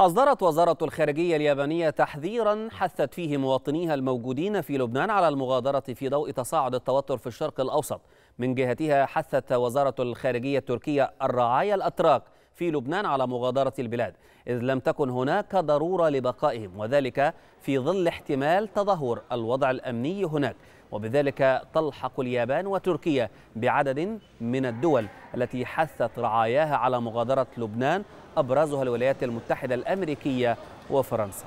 أصدرت وزارة الخارجية اليابانية تحذيرا حثت فيه مواطنيها الموجودين في لبنان على المغادرة في ضوء تصاعد التوتر في الشرق الأوسط من جهتها حثت وزارة الخارجية التركية الرعايا الأتراك في لبنان على مغادرة البلاد إذ لم تكن هناك ضرورة لبقائهم وذلك في ظل احتمال تدهور الوضع الأمني هناك وبذلك تلحق اليابان وتركيا بعدد من الدول التي حثت رعاياها على مغادرة لبنان أبرزها الولايات المتحدة الأمريكية وفرنسا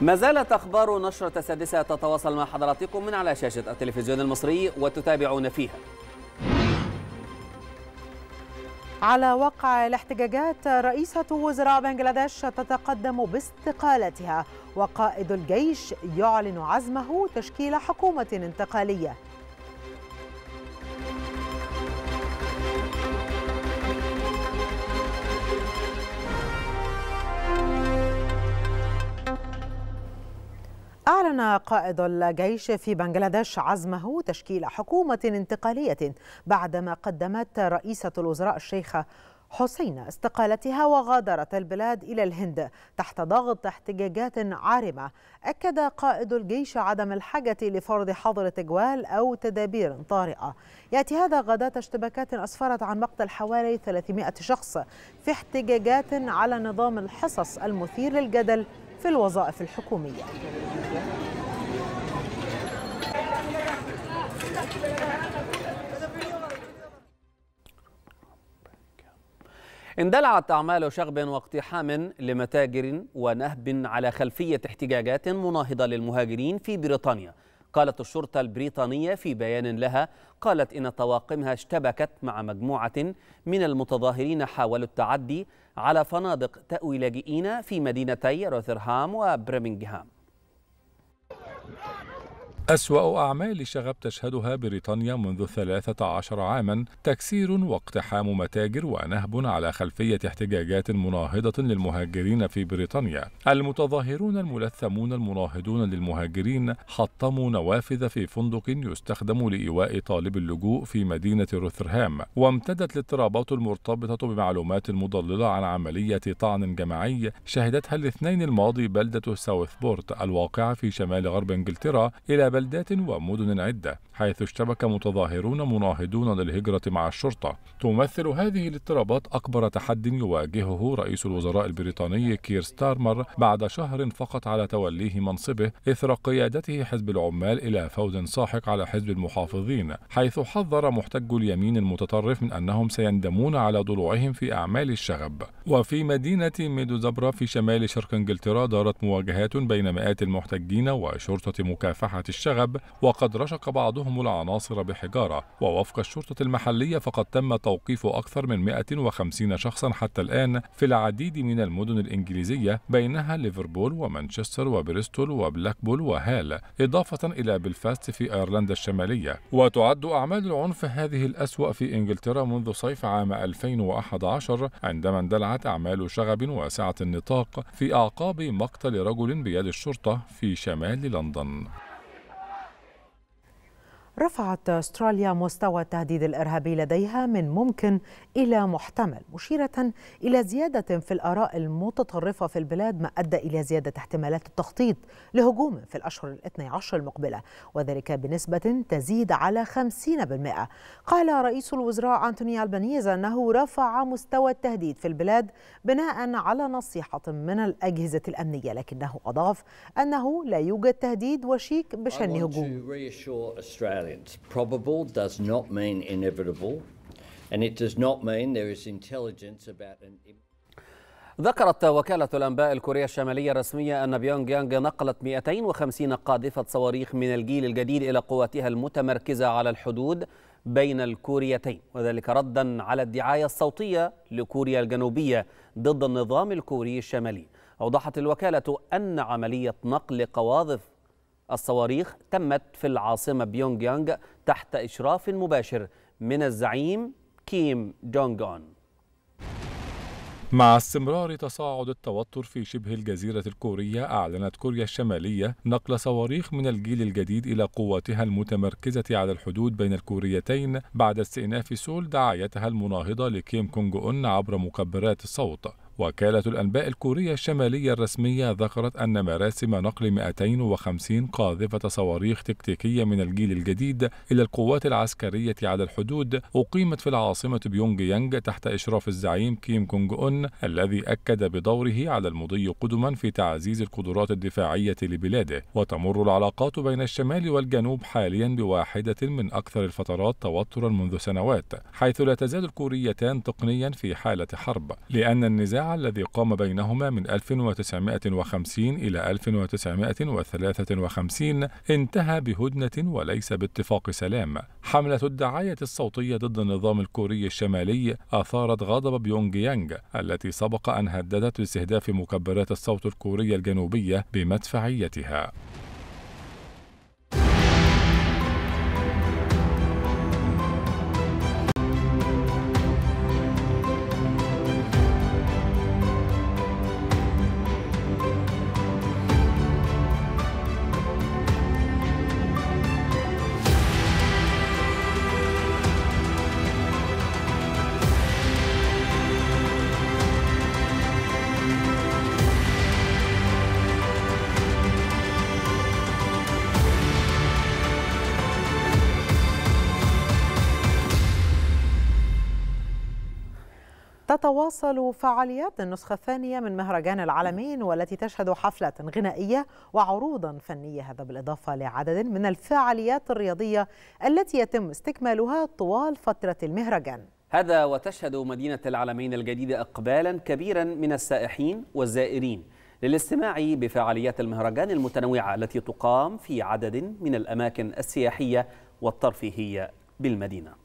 ما زالت أخبار نشرة السادسة تتواصل مع حضراتكم من على شاشة التلفزيون المصري وتتابعون فيها على وقع الاحتجاجات رئيسة وزراء بنجلاديش تتقدم باستقالتها وقائد الجيش يعلن عزمه تشكيل حكومة انتقالية أعلن قائد الجيش في بنغلاديش عزمه تشكيل حكومة انتقالية بعدما قدمت رئيسة الوزراء الشيخة حسين استقالتها وغادرت البلاد إلى الهند تحت ضغط احتجاجات عارمة أكد قائد الجيش عدم الحاجة لفرض حظر تجوال أو تدابير طارئة يأتي هذا غداة اشتباكات أسفرت عن مقتل حوالي 300 شخص في احتجاجات على نظام الحصص المثير للجدل في الوظائف الحكومية اندلعت أعمال شغب واقتحام لمتاجر ونهب على خلفية احتجاجات مناهضة للمهاجرين في بريطانيا قالت الشرطة البريطانية في بيان لها قالت إن طواقمها اشتبكت مع مجموعة من المتظاهرين حاولوا التعدي على فنادق تأوي لاجئين في مدينتي روثرهام وبرمنغهام أسوأ أعمال شغب تشهدها بريطانيا منذ 13 عاما تكسير واقتحام متاجر ونهب على خلفية احتجاجات مناهضة للمهاجرين في بريطانيا المتظاهرون الملثمون المناهضون للمهاجرين حطموا نوافذ في فندق يستخدم لإيواء طالب اللجوء في مدينة روثرهام وامتدت الاضطرابات المرتبطة بمعلومات مضللة عن عملية طعن جماعي شهدتها الاثنين الماضي بلدة ساوثبورت الواقعة في شمال غرب انجلترا إلى بلدات ومدن عدة حيث اشتبك متظاهرون مناهضون للهجرة مع الشرطة تمثل هذه الاضطرابات أكبر تحد يواجهه رئيس الوزراء البريطاني كير ستارمر بعد شهر فقط على توليه منصبه إثر قيادته حزب العمال إلى فوز ساحق على حزب المحافظين حيث حذر محتج اليمين المتطرف من أنهم سيندمون على ضلوعهم في أعمال الشغب وفي مدينة ميدوزابرا في شمال شرق إنجلترا دارت مواجهات بين مئات المحتجين وشرطة مكافحة الشغب وقد رشق بعضهم رميهم العناصر بحجارة ووفق الشرطة المحلية فقد تم توقيف أكثر من 150 شخصا حتى الآن في العديد من المدن الإنجليزية بينها ليفربول ومانشستر وبريستول وبلاكبول وهال إضافة إلى بلفاست في أيرلندا الشمالية وتعد أعمال العنف هذه الأسوأ في إنجلترا منذ صيف عام 2011 عندما اندلعت أعمال شغب واسعة النطاق في أعقاب مقتل رجل بيد الشرطة في شمال لندن رفعت استراليا مستوى التهديد الارهابي لديها من ممكن الى محتمل مشيره الى زياده في الاراء المتطرفه في البلاد ما ادى الى زياده احتمالات التخطيط لهجوم في الاشهر الاثني عشر المقبله وذلك بنسبه تزيد على 50% قال رئيس الوزراء انتوني البانيز انه رفع مستوى التهديد في البلاد بناء على نصيحه من الاجهزه الامنيه لكنه اضاف انه لا يوجد تهديد وشيك بشان هجوم science. Probable does not mean inevitable, and it does not mean there is intelligence about an. ذكرت وكالة الأنباء الكورية الشمالية الرسمية أن بيونغ يانغ نقلت 250 قاذفة صواريخ من الجيل الجديد إلى قواتها المتمركزة على الحدود بين الكوريتين وذلك ردا على الدعاية الصوتية لكوريا الجنوبية ضد النظام الكوري الشمالي أوضحت الوكالة أن عملية نقل قواذف الصواريخ تمت في العاصمة بيونج يانج تحت إشراف مباشر من الزعيم كيم جونج أون مع استمرار تصاعد التوتر في شبه الجزيرة الكورية أعلنت كوريا الشمالية نقل صواريخ من الجيل الجديد إلى قواتها المتمركزة على الحدود بين الكوريتين بعد استئناف سول دعايتها المناهضة لكيم كونج أون عبر مكبرات الصوت وكالة الأنباء الكورية الشمالية الرسمية ذكرت أن مراسم نقل 250 قاذفة صواريخ تكتيكية من الجيل الجديد إلى القوات العسكرية على الحدود أقيمت في العاصمة بيونج يانج تحت إشراف الزعيم كيم كونج أون الذي أكد بدوره على المضي قدما في تعزيز القدرات الدفاعية لبلاده وتمر العلاقات بين الشمال والجنوب حاليا بواحدة من أكثر الفترات توترا منذ سنوات حيث لا تزال الكوريتان تقنيا في حالة حرب لأن النزاع الذي قام بينهما من 1950 إلى 1953 انتهى بهدنة وليس باتفاق سلام. حملة الدعاية الصوتية ضد النظام الكوري الشمالي أثارت غضب بيونغ يانغ التي سبق أن هددت باستهداف مكبرات الصوت الكورية الجنوبية بمدفعيتها. تتواصل فعاليات النسخة الثانية من مهرجان العالمين والتي تشهد حفلة غنائية وعروضا فنية هذا بالإضافة لعدد من الفعاليات الرياضية التي يتم استكمالها طوال فترة المهرجان هذا وتشهد مدينة العالمين الجديدة إقبالا كبيرا من السائحين والزائرين للاستماع بفعاليات المهرجان المتنوعة التي تقام في عدد من الأماكن السياحية والترفيهية بالمدينة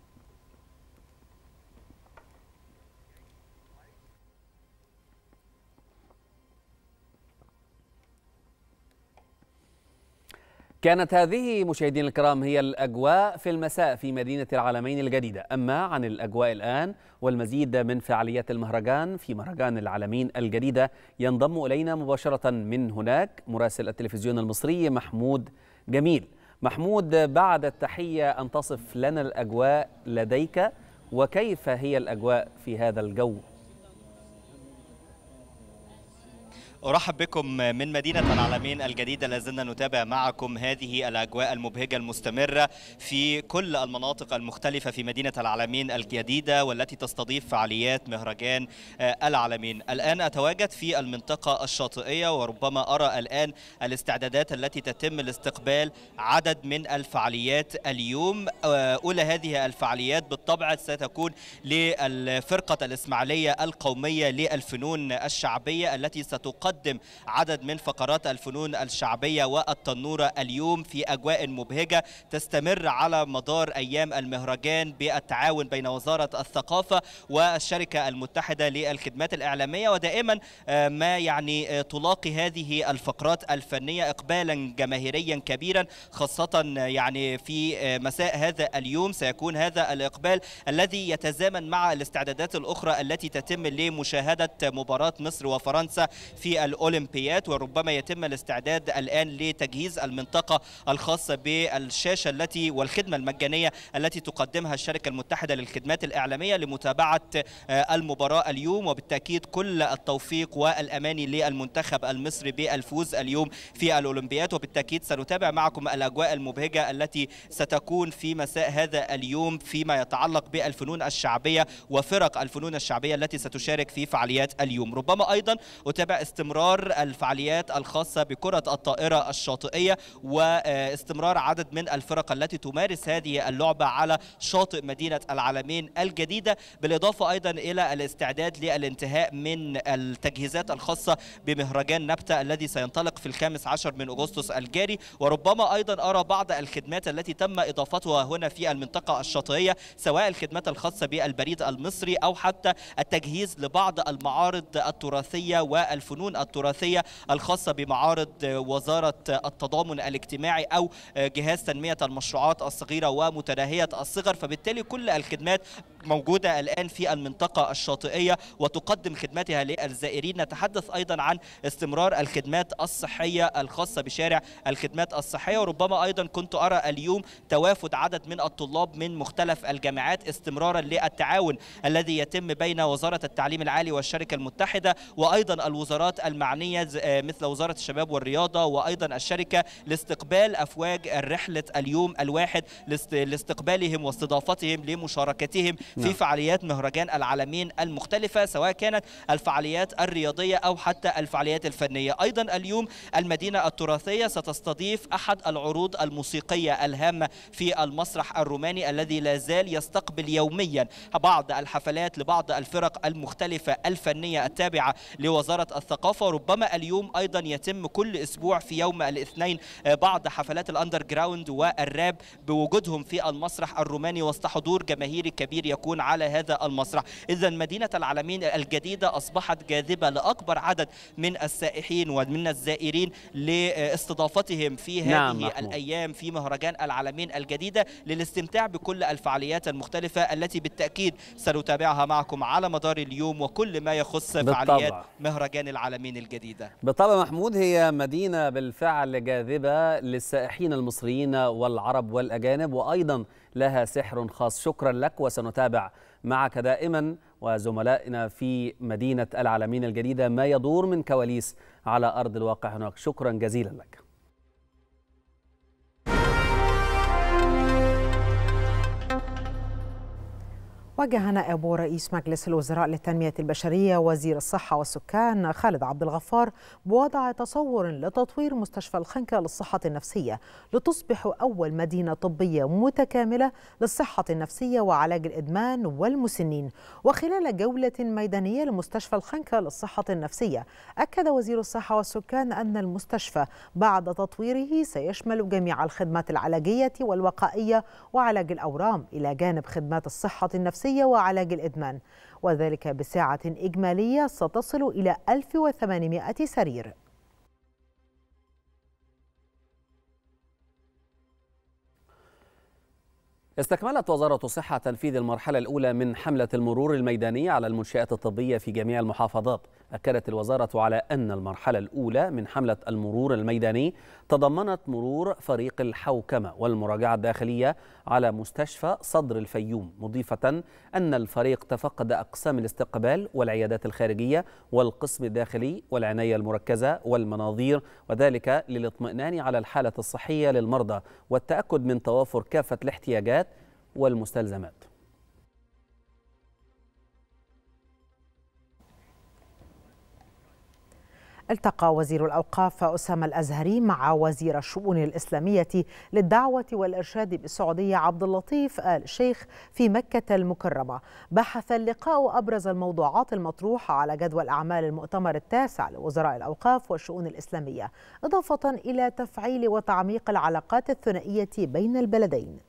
كانت هذه مشاهدينا الكرام هي الأجواء في المساء في مدينة العالمين الجديدة أما عن الأجواء الآن والمزيد من فعاليات المهرجان في مهرجان العالمين الجديدة ينضم إلينا مباشرة من هناك مراسل التلفزيون المصري محمود جميل محمود بعد التحية أن تصف لنا الأجواء لديك وكيف هي الأجواء في هذا الجو أرحب بكم من مدينة العالمين الجديدة لازلنا نتابع معكم هذه الأجواء المبهجة المستمرة في كل المناطق المختلفة في مدينة العالمين الجديدة والتي تستضيف فعاليات مهرجان آه، العالمين الآن أتواجد في المنطقة الشاطئية وربما أرى الآن الاستعدادات التي تتم لاستقبال عدد من الفعاليات اليوم آه، أولى هذه الفعاليات بالطبع ستكون للفرقة الإسماعيلية القومية للفنون الشعبية التي ستقدم نقدم عدد من فقرات الفنون الشعبية والتنورة اليوم في أجواء مبهجة تستمر على مدار أيام المهرجان بالتعاون بين وزارة الثقافة والشركة المتحدة للخدمات الإعلامية ودائما آه، ما يعني تلاقي آه، هذه الفقرات الفنية إقبالا جماهيريا كبيرا خاصة آه، يعني في مساء هذا اليوم سيكون هذا الإقبال الذي يتزامن مع الاستعدادات الأخرى التي تتم لمشاهدة مباراة مصر وفرنسا في الأولمبيات وربما يتم الاستعداد الآن لتجهيز المنطقة الخاصة بالشاشة التي والخدمة المجانية التي تقدمها الشركة المتحدة للخدمات الإعلامية لمتابعة آه، المباراة اليوم وبالتأكيد كل التوفيق والأماني للمنتخب المصري بالفوز اليوم في الأولمبيات وبالتأكيد سنتابع معكم الأجواء المبهجة التي ستكون في مساء هذا اليوم فيما يتعلق بالفنون الشعبية وفرق الفنون الشعبية التي ستشارك في فعاليات اليوم ربما أيضا أتابع استمرار استمرار الفعاليات الخاصة بكرة الطائرة الشاطئية واستمرار عدد من الفرق التي تمارس هذه اللعبة على شاطئ مدينة العالمين الجديدة بالإضافة أيضا إلى الاستعداد للانتهاء من التجهيزات الخاصة بمهرجان نبتة الذي سينطلق في الخامس عشر من أغسطس الجاري وربما أيضا أرى بعض الخدمات التي تم إضافتها هنا في المنطقة الشاطئية سواء الخدمات الخاصة بالبريد المصري أو حتى التجهيز لبعض المعارض التراثية والفنون التراثية الخاصة بمعارض وزارة التضامن الاجتماعي أو جهاز تنمية المشروعات الصغيرة ومتناهية الصغر فبالتالي كل الخدمات موجودة الآن في المنطقة الشاطئية وتقدم خدماتها للزائرين نتحدث أيضا عن استمرار الخدمات الصحية الخاصة بشارع الخدمات الصحية وربما أيضا كنت أرى اليوم توافد عدد من الطلاب من مختلف الجامعات استمرارا للتعاون الذي يتم بين وزارة التعليم العالي والشركة المتحدة وأيضا الوزارات المعنية آه، مثل وزارة الشباب والرياضة وأيضا الشركة لاستقبال أفواج رحلة اليوم الواحد لاستقبالهم واستضافتهم لمشاركتهم في نعم. فعاليات مهرجان العالمين المختلفة سواء كانت الفعاليات الرياضية أو حتى الفعاليات الفنية أيضا اليوم المدينة التراثية ستستضيف أحد العروض الموسيقية الهامة في المسرح الروماني الذي لا زال يستقبل يوميا بعض الحفلات لبعض الفرق المختلفة الفنية التابعة لوزارة الثقافة بالاضافه ربما اليوم ايضا يتم كل اسبوع في يوم الاثنين آه، بعض حفلات الاندر جراوند والراب بوجودهم في المسرح الروماني وسط حضور جماهيري كبير يكون على هذا المسرح اذا مدينه العالمين الجديده اصبحت جاذبه لاكبر عدد من السائحين ومن الزائرين لاستضافتهم في نعم، هذه نعم الايام في مهرجان العالمين الجديده للاستمتاع بكل الفعاليات المختلفه التي بالتاكيد سنتابعها معكم على مدار اليوم وكل ما يخص فعاليات مهرجان العالمين التأمين الجديدة بالطبع محمود هي مدينة بالفعل جاذبة للسائحين المصريين والعرب والأجانب وأيضا لها سحر خاص شكرا لك وسنتابع معك دائما وزملائنا في مدينة العالمين الجديدة ما يدور من كواليس على أرض الواقع هناك شكرا جزيلا لك وجه نائب رئيس مجلس الوزراء للتنمية البشرية وزير الصحة والسكان خالد عبد الغفار بوضع تصور لتطوير مستشفى الخنكة للصحة النفسية لتصبح أول مدينة طبية متكاملة للصحة النفسية وعلاج الإدمان والمسنين وخلال جولة ميدانية لمستشفى الخنكة للصحة النفسية أكد وزير الصحة والسكان أن المستشفى بعد تطويره سيشمل جميع الخدمات العلاجية والوقائية وعلاج الأورام إلى جانب خدمات الصحة النفسية النفسية وعلاج الإدمان وذلك بسعة إجمالية ستصل إلى 1800 سرير استكملت وزارة الصحة تنفيذ المرحلة الأولى من حملة المرور الميداني على المنشآت الطبية في جميع المحافظات أكدت الوزارة على أن المرحلة الأولى من حملة المرور الميداني تضمنت مرور فريق الحوكمة والمراجعة الداخلية على مستشفى صدر الفيوم مضيفة أن الفريق تفقد أقسام الاستقبال والعيادات الخارجية والقسم الداخلي والعناية المركزة والمناظير وذلك للاطمئنان على الحالة الصحية للمرضى والتأكد من توافر كافة الاحتياجات والمستلزمات التقى وزير الأوقاف أسامة الأزهري مع وزير الشؤون الإسلامية للدعوة والإرشاد بالسعودية عبد اللطيف آل الشيخ في مكة المكرمة بحث اللقاء أبرز الموضوعات المطروحة على جدول أعمال المؤتمر التاسع لوزراء الأوقاف والشؤون الإسلامية إضافة إلى تفعيل وتعميق العلاقات الثنائية بين البلدين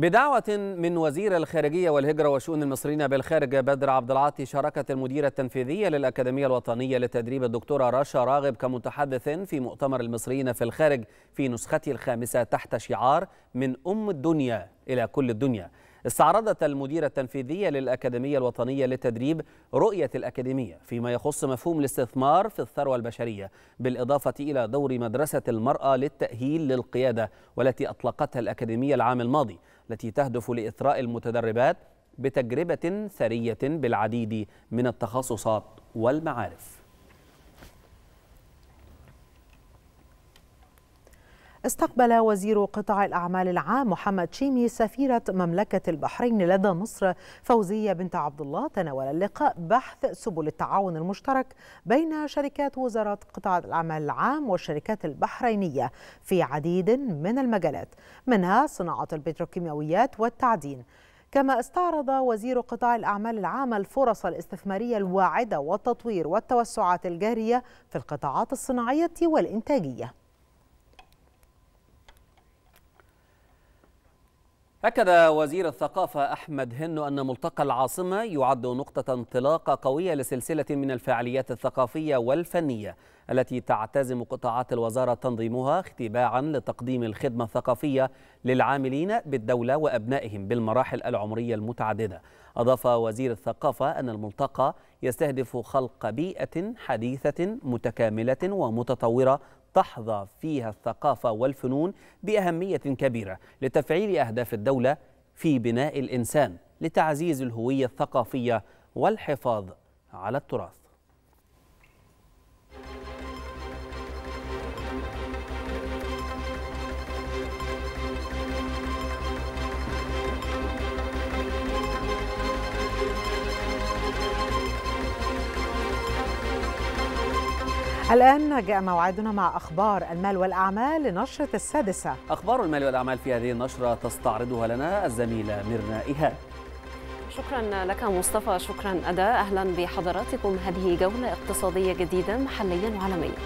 بدعوة من وزير الخارجية والهجرة وشؤون المصريين بالخارج بدر عبد العاطي شاركت المديرة التنفيذية للأكاديمية الوطنية للتدريب الدكتورة رشا راغب كمتحدث في مؤتمر المصريين في الخارج في نسخته الخامسة تحت شعار من أم الدنيا إلى كل الدنيا استعرضت المديرة التنفيذية للأكاديمية الوطنية للتدريب رؤية الأكاديمية فيما يخص مفهوم الاستثمار في الثروة البشرية بالإضافة إلى دور مدرسة المرأة للتأهيل للقيادة والتي أطلقتها الأكاديمية العام الماضي التي تهدف لإثراء المتدربات بتجربة ثرية بالعديد من التخصصات والمعارف استقبل وزير قطاع الأعمال العام محمد شيمي سفيرة مملكة البحرين لدى مصر فوزية بنت عبد الله تناول اللقاء بحث سبل التعاون المشترك بين شركات وزارة قطاع الأعمال العام والشركات البحرينية في عديد من المجالات منها صناعة البتروكيماويات والتعدين كما استعرض وزير قطاع الأعمال العام الفرص الاستثمارية الواعدة والتطوير والتوسعات الجارية في القطاعات الصناعية والإنتاجية أكد وزير الثقافة أحمد هنو أن ملتقى العاصمة يعد نقطة انطلاق قوية لسلسلة من الفعاليات الثقافية والفنية التي تعتزم قطاعات الوزارة تنظيمها اختباعا لتقديم الخدمة الثقافية للعاملين بالدولة وأبنائهم بالمراحل العمرية المتعددة أضاف وزير الثقافة أن الملتقى يستهدف خلق بيئة حديثة متكاملة ومتطورة تحظى فيها الثقافة والفنون بأهمية كبيرة لتفعيل أهداف الدولة في بناء الإنسان لتعزيز الهوية الثقافية والحفاظ على التراث الآن جاء موعدنا مع أخبار المال والأعمال لنشرة السادسة أخبار المال والأعمال في هذه النشرة تستعرضها لنا الزميلة ميرنا إيهاب شكرا لك مصطفى شكرا أدا أهلا بحضراتكم هذه جولة اقتصادية جديدة محليا وعالميا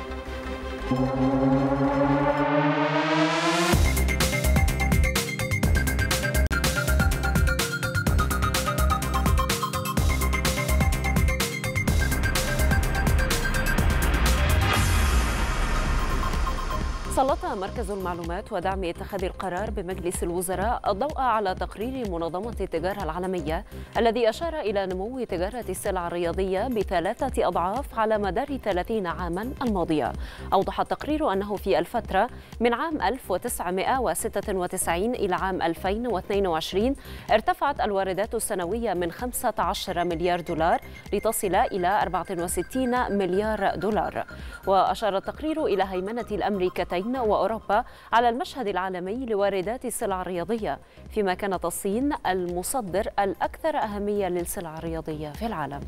مركز المعلومات ودعم اتخاذ القرار بمجلس الوزراء الضوء على تقرير منظمة التجارة العالمية الذي أشار إلى نمو تجارة السلع الرياضية بثلاثة أضعاف على مدار 30 عاما الماضية أوضح التقرير أنه في الفترة من عام 1996 إلى عام 2022 ارتفعت الواردات السنوية من 15 مليار دولار لتصل إلى 64 مليار دولار وأشار التقرير إلى هيمنة الأمريكتين و وأوروبا على المشهد العالمي لواردات السلع الرياضية فيما كانت الصين المصدر الأكثر أهمية للسلع الرياضية في العالم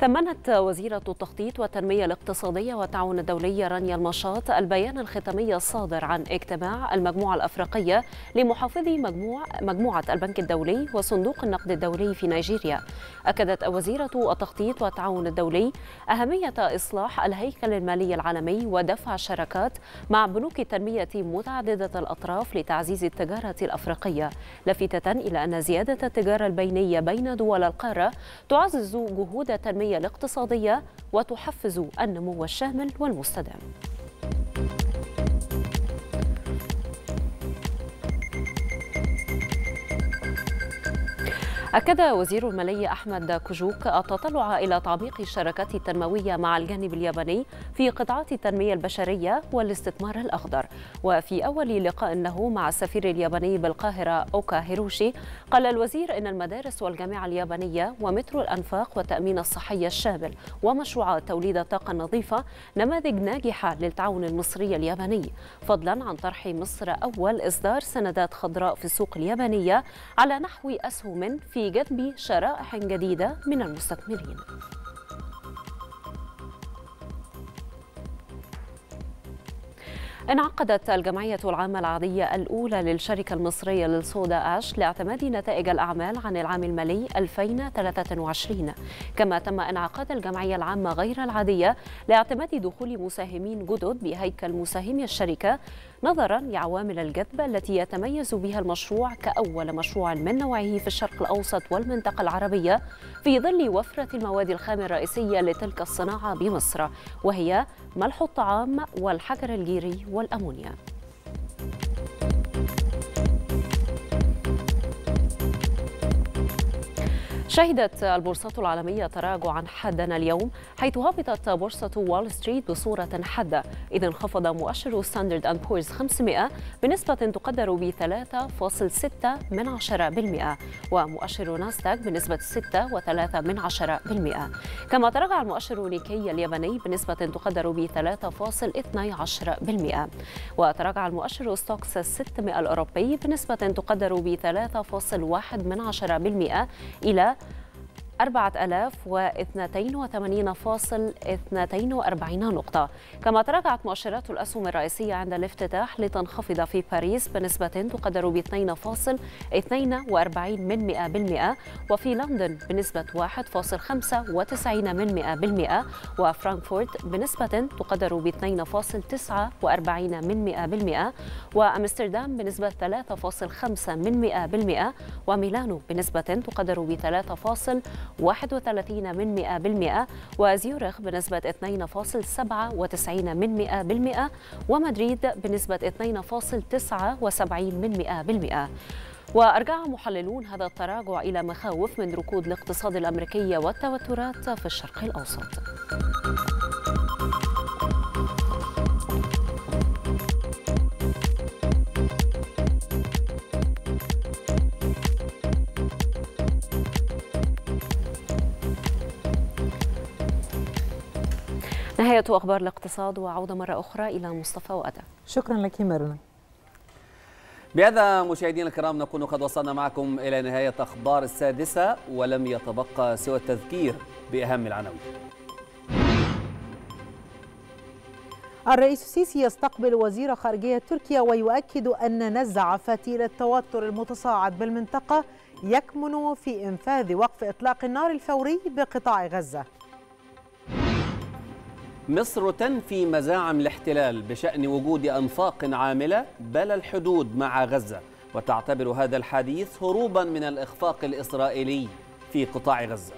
ثمنت وزيرة التخطيط والتنمية الاقتصادية والتعاون الدولي رانيا المشاط البيان الختامي الصادر عن اجتماع المجموعة الأفريقية لمحافظي مجموع مجموعة البنك الدولي وصندوق النقد الدولي في نيجيريا أكدت وزيرة التخطيط والتعاون الدولي أهمية إصلاح الهيكل المالي العالمي ودفع الشراكات مع بنوك التنمية متعددة الأطراف لتعزيز التجارة الأفريقية لافتة إلى أن زيادة التجارة البينية بين دول القارة تعزز جهود التنمية السياسية الاقتصادية وتحفز النمو الشامل والمستدام أكد وزير المالية أحمد كوجوك التطلع إلى تعميق الشراكات التنموية مع الجانب الياباني في قطاعات التنمية البشرية والاستثمار الأخضر وفي أول لقاء له مع السفير الياباني بالقاهرة أوكا هيروشي قال الوزير إن المدارس والجامعة اليابانية ومترو الأنفاق والتأمين الصحي الشامل ومشروعات توليد الطاقة النظيفة نماذج ناجحة للتعاون المصري الياباني فضلا عن طرح مصر أول إصدار سندات خضراء في السوق اليابانية على نحو أسهم في في جذب شرائح جديدة من المستثمرين انعقدت الجمعية العامة العادية الأولى للشركة المصرية للصودا أش لاعتماد نتائج الأعمال عن العام المالي 2023 كما تم انعقاد الجمعية العامة غير العادية لاعتماد دخول مساهمين جدد بهيكل مساهمي الشركة نظرا لعوامل الجذب التي يتميز بها المشروع كأول مشروع من نوعه في الشرق الأوسط والمنطقة العربية في ظل وفرة المواد الخام الرئيسية لتلك الصناعة بمصر وهي ملح الطعام والحجر الجيري والأمونيا شهدت البورصات العالمية تراجعا حادا اليوم حيث هبطت بورصة وول ستريت بصورة حادة إذ انخفض مؤشر ستاندرد أند بورز 500 بنسبة تقدر ب 3.6 من عشرة بالمئة ومؤشر ناستاك بنسبة 6.3 من عشرة بالمئة كما تراجع المؤشر نيكي الياباني بنسبة تقدر ب 3.12 بالمئة وتراجع المؤشر ستوكس 600 الأوروبي بنسبة تقدر ب 3.1 من عشرة بالمئة إلى 4282.42 نقطة كما تراجعت مؤشرات الأسهم الرئيسية عند الافتتاح لتنخفض في باريس بنسبة تقدر ب 2.42 من بالمئة وفي لندن بنسبة 1.95 من بالمئة وفرانكفورت بنسبة تقدر ب 2.49 من بالمئة وأمستردام بنسبة 3.5 من بالمئة وميلانو بنسبة تقدر ب 3.5 31 من 100% وزيورخ بنسبة 2.97 من 100% ومدريد بنسبة 2.79 من 100%. وأرجع محللون هذا التراجع إلى مخاوف من ركود الاقتصاد الأمريكي والتوترات في الشرق الأوسط. نهاية أخبار الاقتصاد وعودة مرة أخرى إلى مصطفى وأدا شكرا لك مرنا بهذا مشاهدينا الكرام نكون قد وصلنا معكم إلى نهاية أخبار السادسة ولم يتبقى سوى التذكير بأهم العناوين الرئيس السيسي يستقبل وزير خارجية تركيا ويؤكد أن نزع فتيل التوتر المتصاعد بالمنطقة يكمن في إنفاذ وقف إطلاق النار الفوري بقطاع غزة مصر تنفي مزاعم الاحتلال بشأن وجود أنفاق عاملة بلا الحدود مع غزة وتعتبر هذا الحديث هروبا من الإخفاق الإسرائيلي في قطاع غزة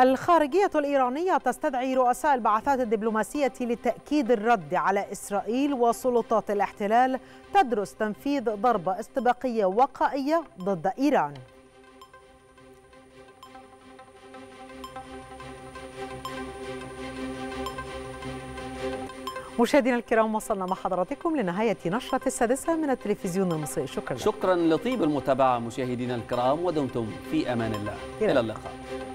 الخارجية الإيرانية تستدعي رؤساء البعثات الدبلوماسية لتأكيد الرد على إسرائيل وسلطات الاحتلال تدرس تنفيذ ضربة استباقية وقائية ضد إيران مشاهدينا الكرام وصلنا مع حضراتكم لنهاية نشرة السادسة من التلفزيون المصري شكرا شكرا لطيب المتابعة مشاهدينا الكرام ودمتم في أمان الله إلى اللقاء